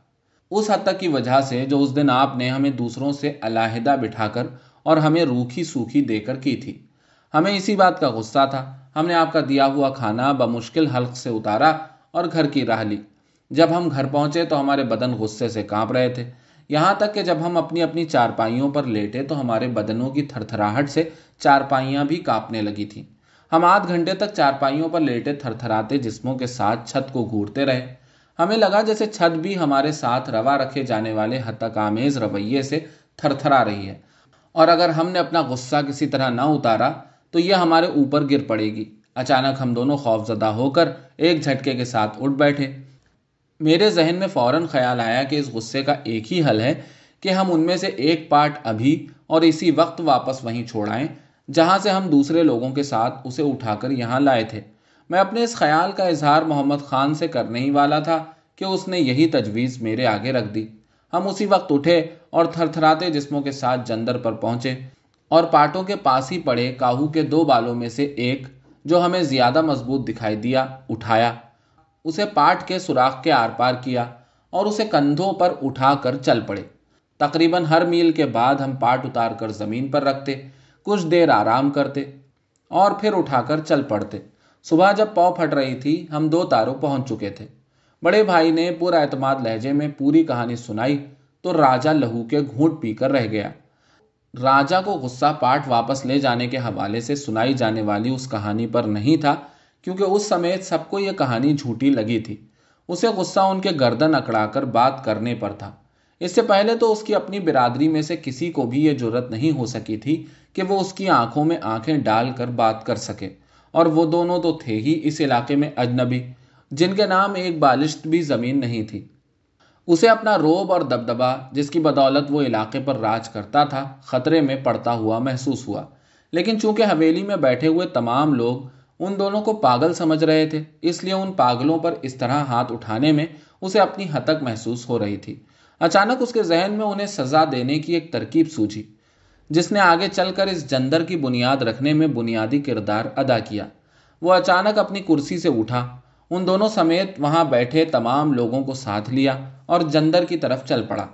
उस हद तक की वजह से जो उस दिन आपने हमें दूसरों से अलाहिदा बिठाकर और हमें रूखी सूखी देकर की थी हमें इसी बात का गुस्सा था हमने आपका दिया हुआ खाना बमुश्किल हल्क से उतारा और घर की राह ली जब हम घर पहुंचे तो हमारे बदन गुस्से से कांप रहे थे यहाँ तक कि जब हम अपनी अपनी चारपाइयों पर लेटे तो हमारे बदनों की थरथराहट से चारपाइयाँ भी कांपने लगी थीं हम आध घंटे तक चारपाइयों पर लेटे थरथराते जिस्मों के साथ छत को घूरते रहे हमें लगा जैसे छत भी हमारे साथ रवा रखे जाने वाले आमेज रवैये से थरथरा रही है और अगर हमने अपना गुस्सा किसी तरह ना उतारा तो यह हमारे ऊपर गिर पड़ेगी अचानक हम दोनों खौफजदा होकर एक झटके के साथ उठ बैठे मेरे जहन में फौरन ख्याल आया कि इस गुस्से का एक ही हल है कि हम उनमें से एक पार्ट अभी और इसी वक्त वापस वहीं छोड़ाएं जहाँ से हम दूसरे लोगों के साथ उसे उठाकर यहाँ लाए थे मैं अपने इस ख्याल का इजहार मोहम्मद खान से करने ही वाला था कि उसने यही तजवीज़ मेरे आगे रख दी हम उसी वक्त उठे और थरथराते जिस्मों के साथ जंदर पर पहुंचे और पाटों के पास ही पड़े काहू के दो बालों में से एक जो हमें ज़्यादा मजबूत दिखाई दिया उठाया उसे पाट के सुराख के आर पार किया और उसे कंधों पर उठाकर चल पड़े तकरीबन हर मील के बाद हम पाट उतार कर ज़मीन पर रखते कुछ देर आराम करते और फिर उठाकर चल पड़ते सुबह जब पाव फट रही थी हम दो तारों पहुंच चुके थे बड़े भाई ने पूरा एतमाद लहजे में पूरी कहानी सुनाई तो राजा लहू के घूट पीकर रह गया राजा को गुस्सा पाठ वापस ले जाने के हवाले से सुनाई जाने वाली उस कहानी पर नहीं था क्योंकि उस समय सबको यह कहानी झूठी लगी थी उसे गुस्सा उनके गर्दन अकड़ाकर बात करने पर था इससे पहले तो उसकी अपनी बिरादरी में से किसी को भी ये जरूरत नहीं हो सकी थी कि वो उसकी आंखों में आंखें डालकर बात कर सके और वो दोनों तो थे ही इस इलाके में अजनबी जिनके नाम एक बालिश्त भी ज़मीन नहीं थी उसे अपना रोब और दबदबा जिसकी बदौलत वो इलाके पर राज करता था खतरे में पड़ता हुआ महसूस हुआ लेकिन चूंकि हवेली में बैठे हुए तमाम लोग उन दोनों को पागल समझ रहे थे इसलिए उन पागलों पर इस तरह हाथ उठाने में उसे अपनी हतक महसूस हो रही थी अचानक उसके जहन में उन्हें सजा देने की एक तरकीब सूझी जिसने आगे चलकर इस जंदर की बुनियाद रखने में बुनियादी किरदार अदा किया वह अचानक अपनी कुर्सी से उठा उन दोनों समेत वहां बैठे तमाम लोगों को साथ लिया और जंदर की तरफ चल पड़ा